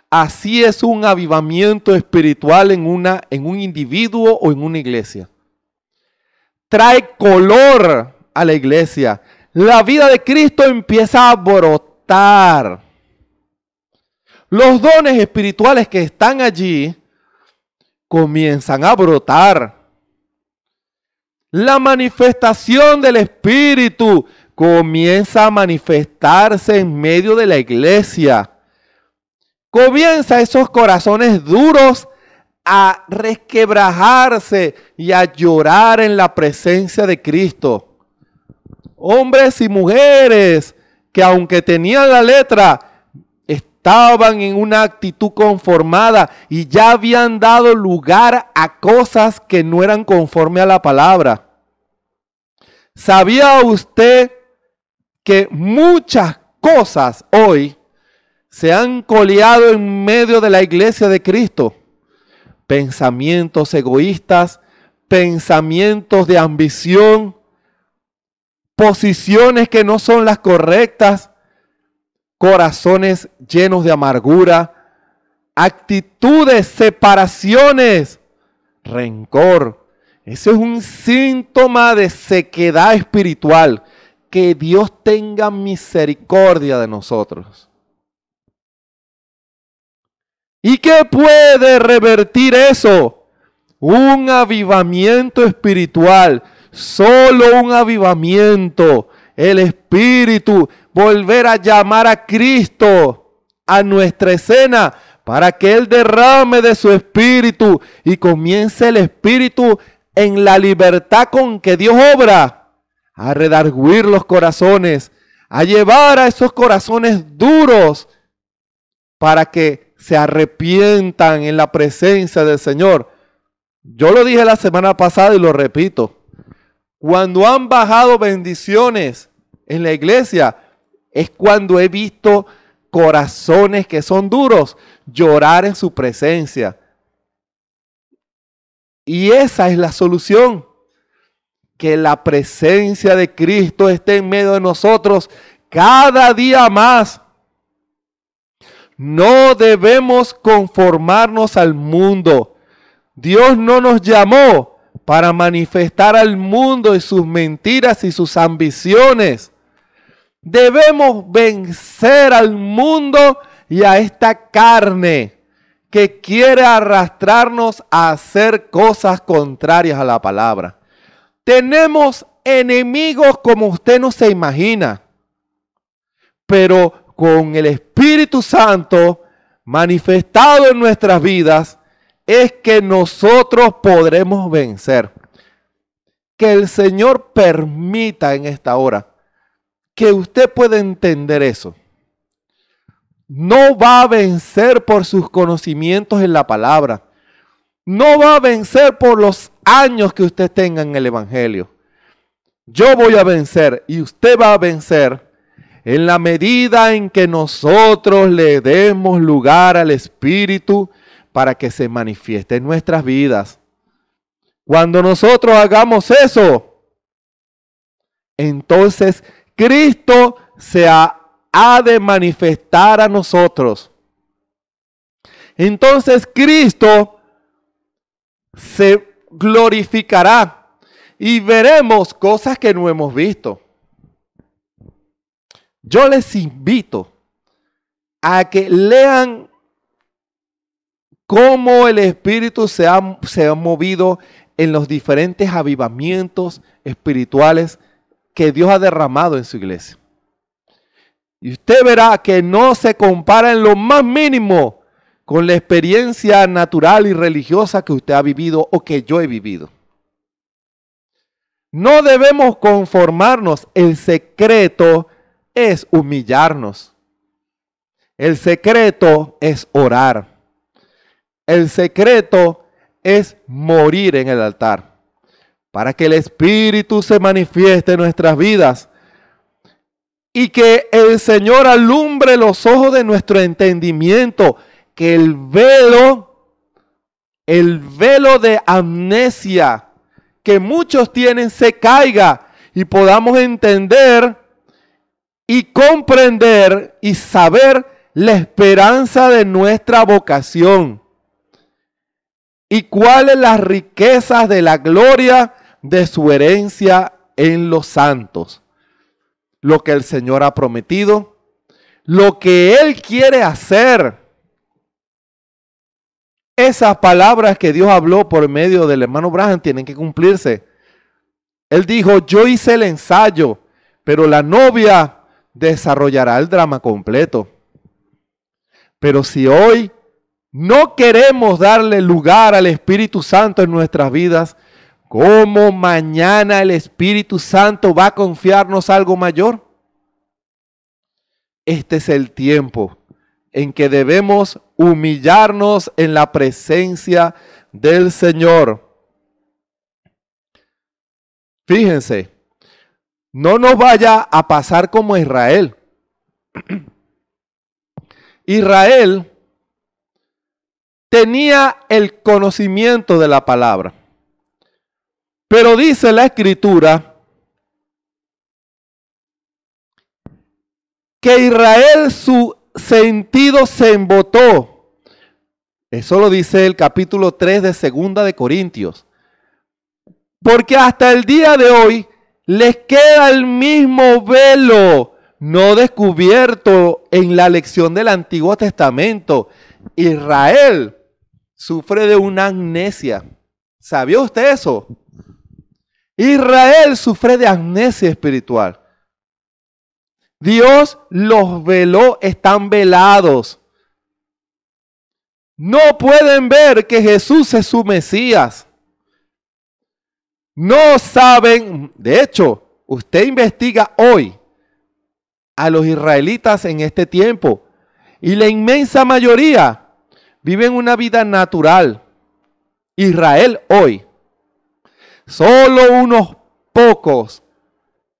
Así es un avivamiento espiritual en, una, en un individuo o en una iglesia. Trae color a la iglesia. La vida de Cristo empieza a brotar. Los dones espirituales que están allí comienzan a brotar. La manifestación del Espíritu comienza a manifestarse en medio de la iglesia comienza esos corazones duros a resquebrajarse y a llorar en la presencia de Cristo. Hombres y mujeres que aunque tenían la letra, estaban en una actitud conformada y ya habían dado lugar a cosas que no eran conforme a la palabra. ¿Sabía usted que muchas cosas hoy se han coleado en medio de la iglesia de Cristo. Pensamientos egoístas, pensamientos de ambición, posiciones que no son las correctas, corazones llenos de amargura, actitudes, separaciones, rencor. Eso es un síntoma de sequedad espiritual. Que Dios tenga misericordia de nosotros. ¿Y qué puede revertir eso? Un avivamiento espiritual, solo un avivamiento, el espíritu, volver a llamar a Cristo a nuestra escena para que Él derrame de su espíritu y comience el espíritu en la libertad con que Dios obra, a redarguir los corazones, a llevar a esos corazones duros para que se arrepientan en la presencia del Señor. Yo lo dije la semana pasada y lo repito. Cuando han bajado bendiciones en la iglesia, es cuando he visto corazones que son duros llorar en su presencia. Y esa es la solución. Que la presencia de Cristo esté en medio de nosotros cada día más no debemos conformarnos al mundo. Dios no nos llamó para manifestar al mundo y sus mentiras y sus ambiciones. Debemos vencer al mundo y a esta carne que quiere arrastrarnos a hacer cosas contrarias a la palabra. Tenemos enemigos como usted no se imagina, pero con el Espíritu Santo manifestado en nuestras vidas, es que nosotros podremos vencer. Que el Señor permita en esta hora que usted pueda entender eso. No va a vencer por sus conocimientos en la palabra. No va a vencer por los años que usted tenga en el Evangelio. Yo voy a vencer y usted va a vencer en la medida en que nosotros le demos lugar al Espíritu para que se manifieste en nuestras vidas. Cuando nosotros hagamos eso, entonces Cristo se ha, de manifestar a nosotros. Entonces Cristo se glorificará y veremos cosas que no hemos visto. Yo les invito a que lean cómo el Espíritu se ha, movido en los diferentes avivamientos espirituales que Dios ha derramado en su iglesia. Y usted verá que no se compara en lo más mínimo con la experiencia natural y religiosa que usted ha vivido o que yo he vivido. No debemos conformarnos. El secreto es humillarnos. El secreto es orar. El secreto es morir en el altar para que el Espíritu se manifieste en nuestras vidas y que el Señor alumbre los ojos de nuestro entendimiento, que el velo, el velo de amnesia que muchos tienen se caiga y podamos entender y comprender y saber la esperanza de nuestra vocación y cuáles las riquezas de la gloria de su herencia en los santos. Lo que el Señor ha prometido, lo que Él quiere hacer. Esas palabras que Dios habló por medio del hermano Brahan tienen que cumplirse. Él dijo, yo hice el ensayo, pero la novia desarrollará el drama completo. Pero si hoy no queremos darle lugar al Espíritu Santo en nuestras vidas, ¿cómo mañana el Espíritu Santo va a confiarnos algo mayor? Este es el tiempo en que debemos humillarnos en la presencia del Señor. Fíjense, no nos vaya a pasar como Israel. Israel tenía el conocimiento de la palabra. Pero dice la escritura que Israel su sentido se embotó. Eso lo dice el capítulo 3 de Segunda de Corintios. Porque hasta el día de hoy les queda el mismo velo no descubierto en la lección del Antiguo Testamento. Israel sufre de una amnesia. ¿Sabía usted eso? Israel sufre de amnesia espiritual. Dios los veló, están velados. No pueden ver que Jesús es su Mesías. No saben, de hecho, usted investiga hoy a los israelitas en este tiempo y la inmensa mayoría viven una vida natural. Israel hoy. Solo unos pocos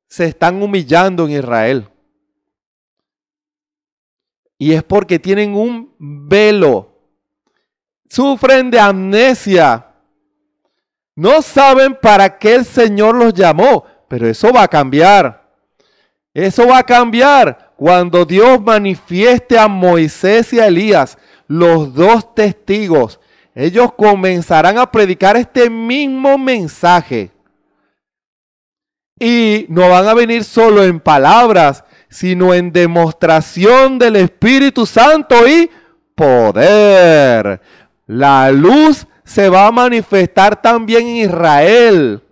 se están humillando en Israel. Y es porque tienen un velo. Sufren de amnesia no saben para qué el Señor los llamó, pero eso va a cambiar. Eso va a cambiar cuando Dios manifieste a Moisés y a Elías, los dos testigos. Ellos comenzarán a predicar este mismo mensaje. Y no van a venir solo en palabras, sino en demostración del Espíritu Santo y poder. La luz se va a manifestar también en Israel.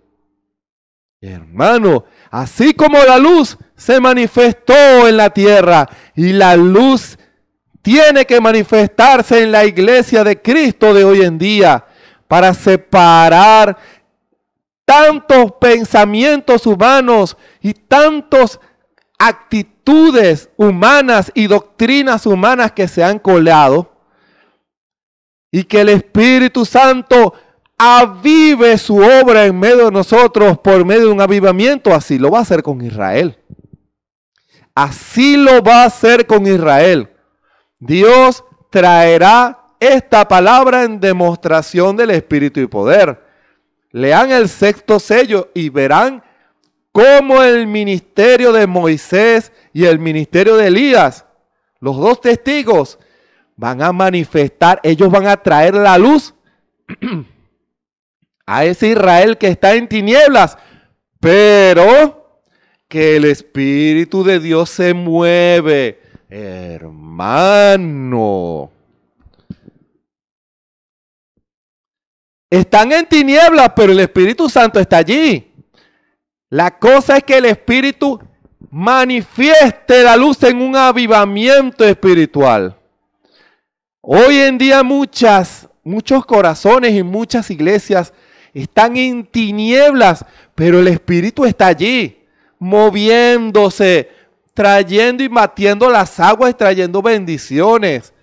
Hermano, así como la luz se manifestó en la tierra y la luz tiene que manifestarse en la iglesia de Cristo de hoy en día para separar tantos pensamientos humanos y tantas actitudes humanas y doctrinas humanas que se han colado y que el Espíritu Santo avive su obra en medio de nosotros por medio de un avivamiento. Así lo va a hacer con Israel. Así lo va a hacer con Israel. Dios traerá esta palabra en demostración del Espíritu y poder. Lean el sexto sello y verán cómo el ministerio de Moisés y el ministerio de Elías, los dos testigos, van a manifestar, ellos van a traer la luz a ese Israel que está en tinieblas, pero que el Espíritu de Dios se mueve, hermano. Están en tinieblas, pero el Espíritu Santo está allí. La cosa es que el Espíritu manifieste la luz en un avivamiento espiritual. Hoy en día muchas, muchos corazones y muchas iglesias están en tinieblas, pero el Espíritu está allí, moviéndose, trayendo y matiendo las aguas trayendo bendiciones.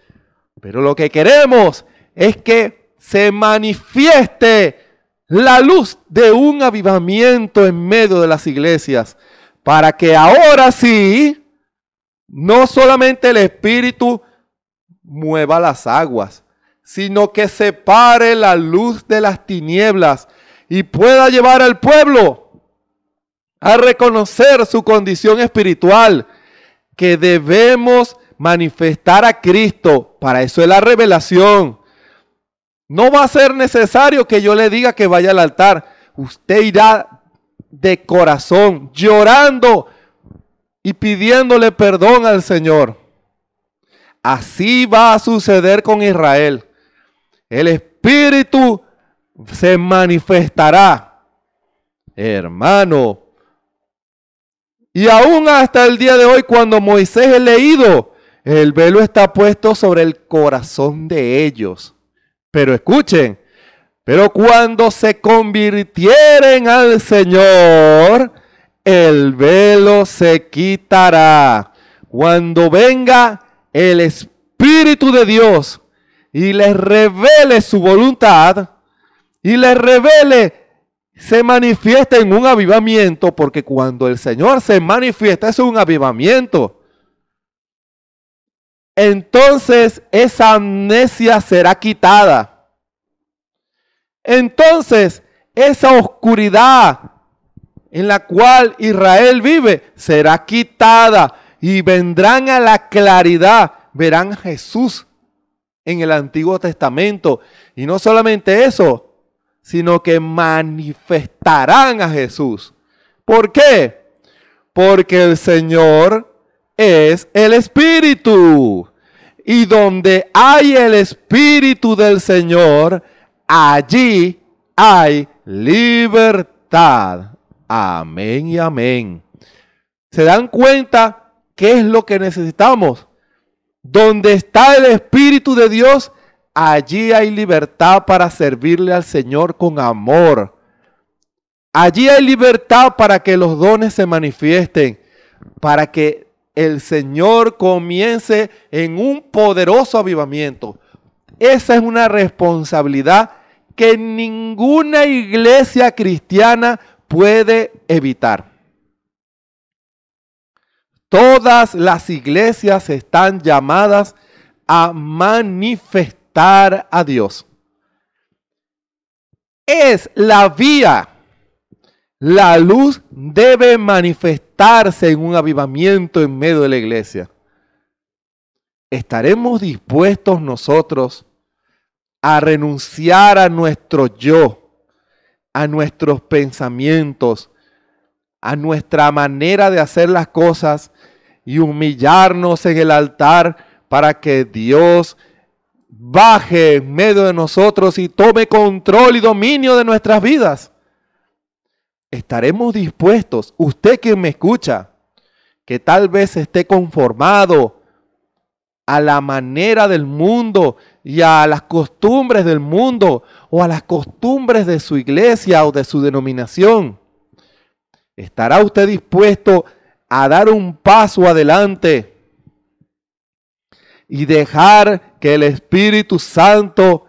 Pero lo que queremos es que se manifieste la luz de un avivamiento en medio de las iglesias, para que ahora sí, no solamente el Espíritu, mueva las aguas, sino que separe la luz de las tinieblas y pueda llevar al pueblo a reconocer su condición espiritual, que debemos manifestar a Cristo. Para eso es la revelación. No va a ser necesario que yo le diga que vaya al altar. Usted irá de corazón, llorando y pidiéndole perdón al Señor. Así va a suceder con Israel. El Espíritu se manifestará, hermano. Y aún hasta el día de hoy, cuando Moisés es leído, el velo está puesto sobre el corazón de ellos. Pero escuchen, pero cuando se convirtieren al Señor, el velo se quitará. Cuando venga el Espíritu de Dios y le revele su voluntad y le revele, se manifiesta en un avivamiento, porque cuando el Señor se manifiesta es un avivamiento. Entonces esa amnesia será quitada. Entonces esa oscuridad en la cual Israel vive será quitada y vendrán a la claridad, verán a Jesús en el Antiguo Testamento. Y no solamente eso, sino que manifestarán a Jesús. ¿Por qué? Porque el Señor es el Espíritu. Y donde hay el Espíritu del Señor, allí hay libertad. Amén y amén. ¿Se dan cuenta ¿Qué es lo que necesitamos? Donde está el Espíritu de Dios, allí hay libertad para servirle al Señor con amor. Allí hay libertad para que los dones se manifiesten, para que el Señor comience en un poderoso avivamiento. Esa es una responsabilidad que ninguna iglesia cristiana puede evitar. Todas las iglesias están llamadas a manifestar a Dios. Es la vía. La luz debe manifestarse en un avivamiento en medio de la iglesia. ¿Estaremos dispuestos nosotros a renunciar a nuestro yo, a nuestros pensamientos, a nuestra manera de hacer las cosas y humillarnos en el altar para que Dios baje en medio de nosotros y tome control y dominio de nuestras vidas. Estaremos dispuestos, usted que me escucha, que tal vez esté conformado a la manera del mundo y a las costumbres del mundo o a las costumbres de su iglesia o de su denominación. ¿Estará usted dispuesto a dar un paso adelante y dejar que el Espíritu Santo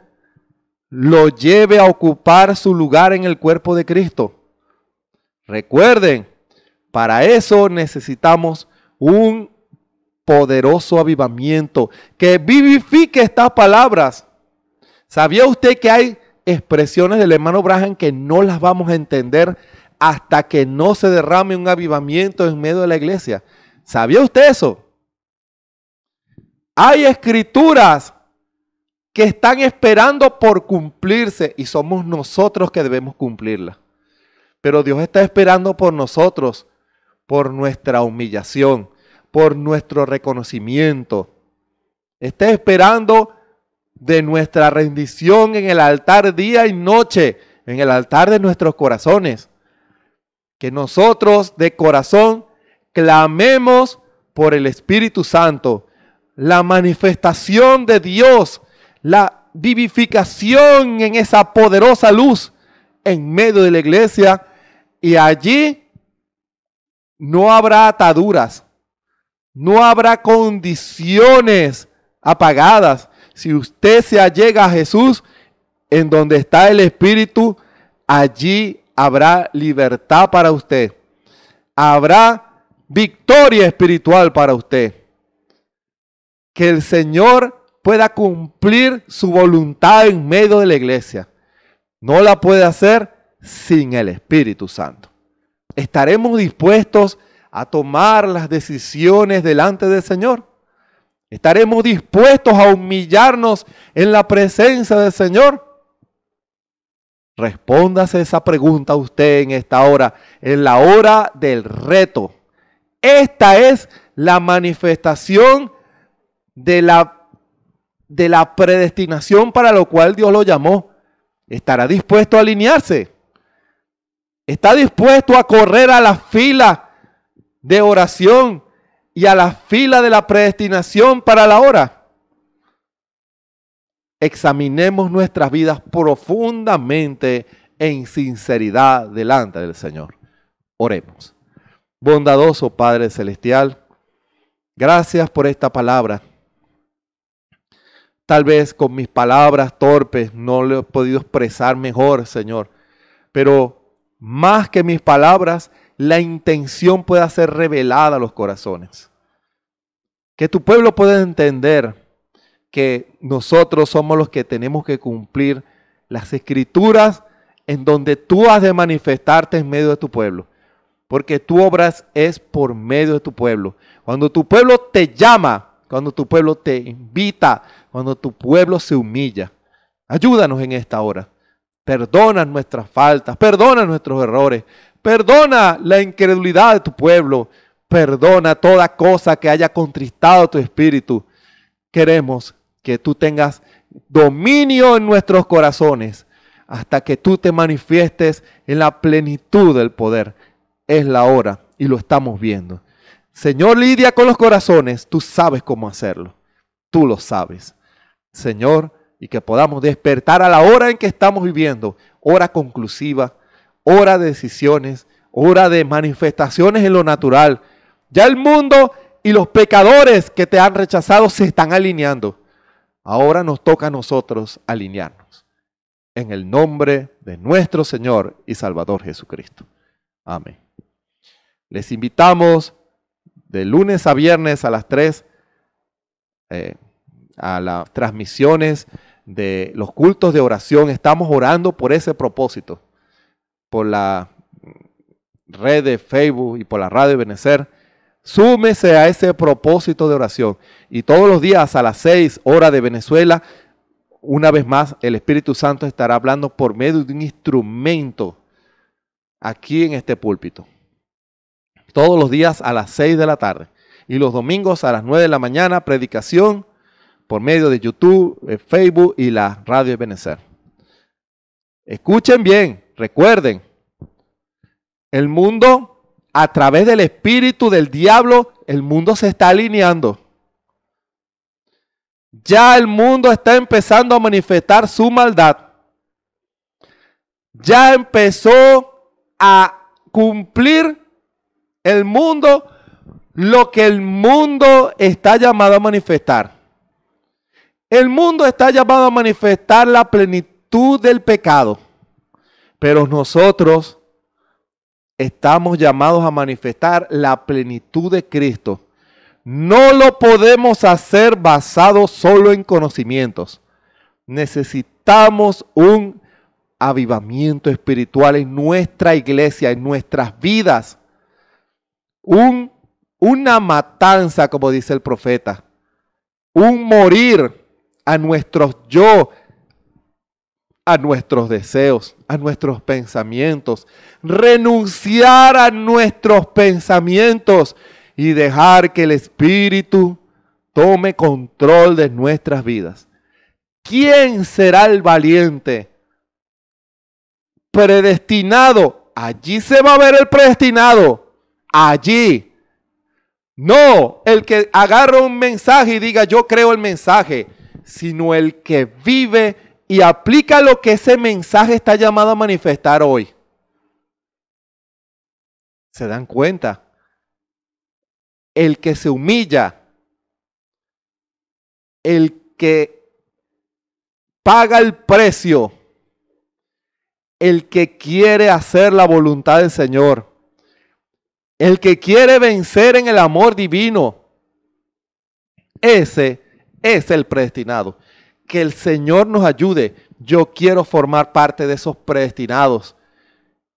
lo lleve a ocupar su lugar en el cuerpo de Cristo? Recuerden, para eso necesitamos un poderoso avivamiento que vivifique estas palabras. ¿Sabía usted que hay expresiones del hermano Brahan que no las vamos a entender hasta que no se derrame un avivamiento en medio de la iglesia. ¿Sabía usted eso? Hay escrituras que están esperando por cumplirse y somos nosotros que debemos cumplirlas. Pero Dios está esperando por nosotros, por nuestra humillación, por nuestro reconocimiento. Está esperando de nuestra rendición en el altar día y noche, en el altar de nuestros corazones que nosotros de corazón clamemos por el Espíritu Santo, la manifestación de Dios, la vivificación en esa poderosa luz en medio de la iglesia y allí no habrá ataduras, no habrá condiciones apagadas. Si usted se allega a Jesús, en donde está el Espíritu, allí habrá libertad para usted. Habrá victoria espiritual para usted. Que el Señor pueda cumplir su voluntad en medio de la iglesia. No la puede hacer sin el Espíritu Santo. ¿Estaremos dispuestos a tomar las decisiones delante del Señor? ¿Estaremos dispuestos a humillarnos en la presencia del Señor? Respóndase esa pregunta usted en esta hora, en la hora del reto. Esta es la manifestación de la, de la predestinación para lo cual Dios lo llamó. ¿Estará dispuesto a alinearse? ¿Está dispuesto a correr a la fila de oración y a la fila de la predestinación para la hora? examinemos nuestras vidas profundamente en sinceridad delante del Señor. Oremos. Bondadoso Padre Celestial, gracias por esta palabra. Tal vez con mis palabras torpes no lo he podido expresar mejor, Señor, pero más que mis palabras, la intención pueda ser revelada a los corazones. Que tu pueblo pueda entender que nosotros somos los que tenemos que cumplir las escrituras en donde tú has de manifestarte en medio de tu pueblo. Porque tu obra es por medio de tu pueblo. Cuando tu pueblo te llama, cuando tu pueblo te invita, cuando tu pueblo se humilla. Ayúdanos en esta hora. Perdona nuestras faltas, perdona nuestros errores, perdona la incredulidad de tu pueblo, perdona toda cosa que haya contristado tu espíritu. Queremos que tú tengas dominio en nuestros corazones hasta que tú te manifiestes en la plenitud del poder. Es la hora y lo estamos viendo. Señor, lidia con los corazones, tú sabes cómo hacerlo. Tú lo sabes. Señor, y que podamos despertar a la hora en que estamos viviendo, hora conclusiva, hora de decisiones, hora de manifestaciones en lo natural. Ya el mundo y los pecadores que te han rechazado se están alineando. Ahora nos toca a nosotros alinearnos. En el nombre de nuestro Señor y Salvador Jesucristo. Amén. Les invitamos de lunes a viernes a las 3 eh, a las transmisiones de los cultos de oración. Estamos orando por ese propósito, por la red de Facebook y por la radio Benecer Súmese a ese propósito de oración. Y todos los días a las seis horas de Venezuela, una vez más, el Espíritu Santo estará hablando por medio de un instrumento aquí en este púlpito. Todos los días a las seis de la tarde. Y los domingos a las 9 de la mañana, predicación por medio de YouTube, eh, Facebook y la radio de Benecer. Escuchen bien, recuerden, el mundo a través del espíritu del diablo, el mundo se está alineando. Ya el mundo está empezando a manifestar su maldad. Ya empezó a cumplir el mundo lo que el mundo está llamado a manifestar. El mundo está llamado a manifestar la plenitud del pecado. Pero nosotros estamos llamados a manifestar la plenitud de Cristo. No lo podemos hacer basado solo en conocimientos. Necesitamos un avivamiento espiritual en nuestra iglesia, en nuestras vidas. Un, una matanza, como dice el profeta. Un morir a nuestros yo a nuestros deseos, a nuestros pensamientos, renunciar a nuestros pensamientos y dejar que el Espíritu tome control de nuestras vidas. ¿Quién será el valiente? Predestinado. Allí se va a ver el predestinado. Allí. No el que agarra un mensaje y diga yo creo el mensaje, sino el que vive y aplica lo que ese mensaje está llamado a manifestar hoy. ¿Se dan cuenta? El que se humilla, el que paga el precio, el que quiere hacer la voluntad del Señor, el que quiere vencer en el amor divino, ese es el predestinado que el Señor nos ayude. Yo quiero formar parte de esos predestinados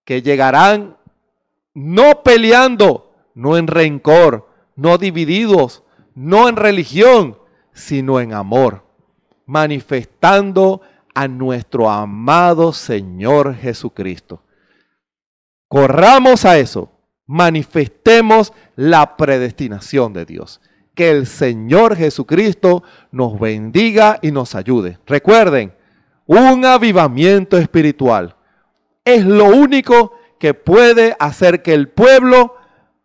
que llegarán no peleando, no en rencor, no divididos, no en religión, sino en amor, manifestando a nuestro amado Señor Jesucristo. Corramos a eso, manifestemos la predestinación de Dios que el Señor Jesucristo nos bendiga y nos ayude. Recuerden, un avivamiento espiritual es lo único que puede hacer que el pueblo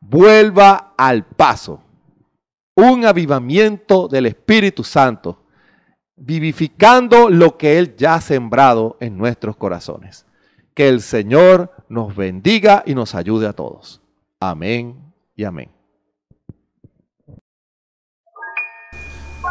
vuelva al paso. Un avivamiento del Espíritu Santo, vivificando lo que Él ya ha sembrado en nuestros corazones. Que el Señor nos bendiga y nos ayude a todos. Amén y amén.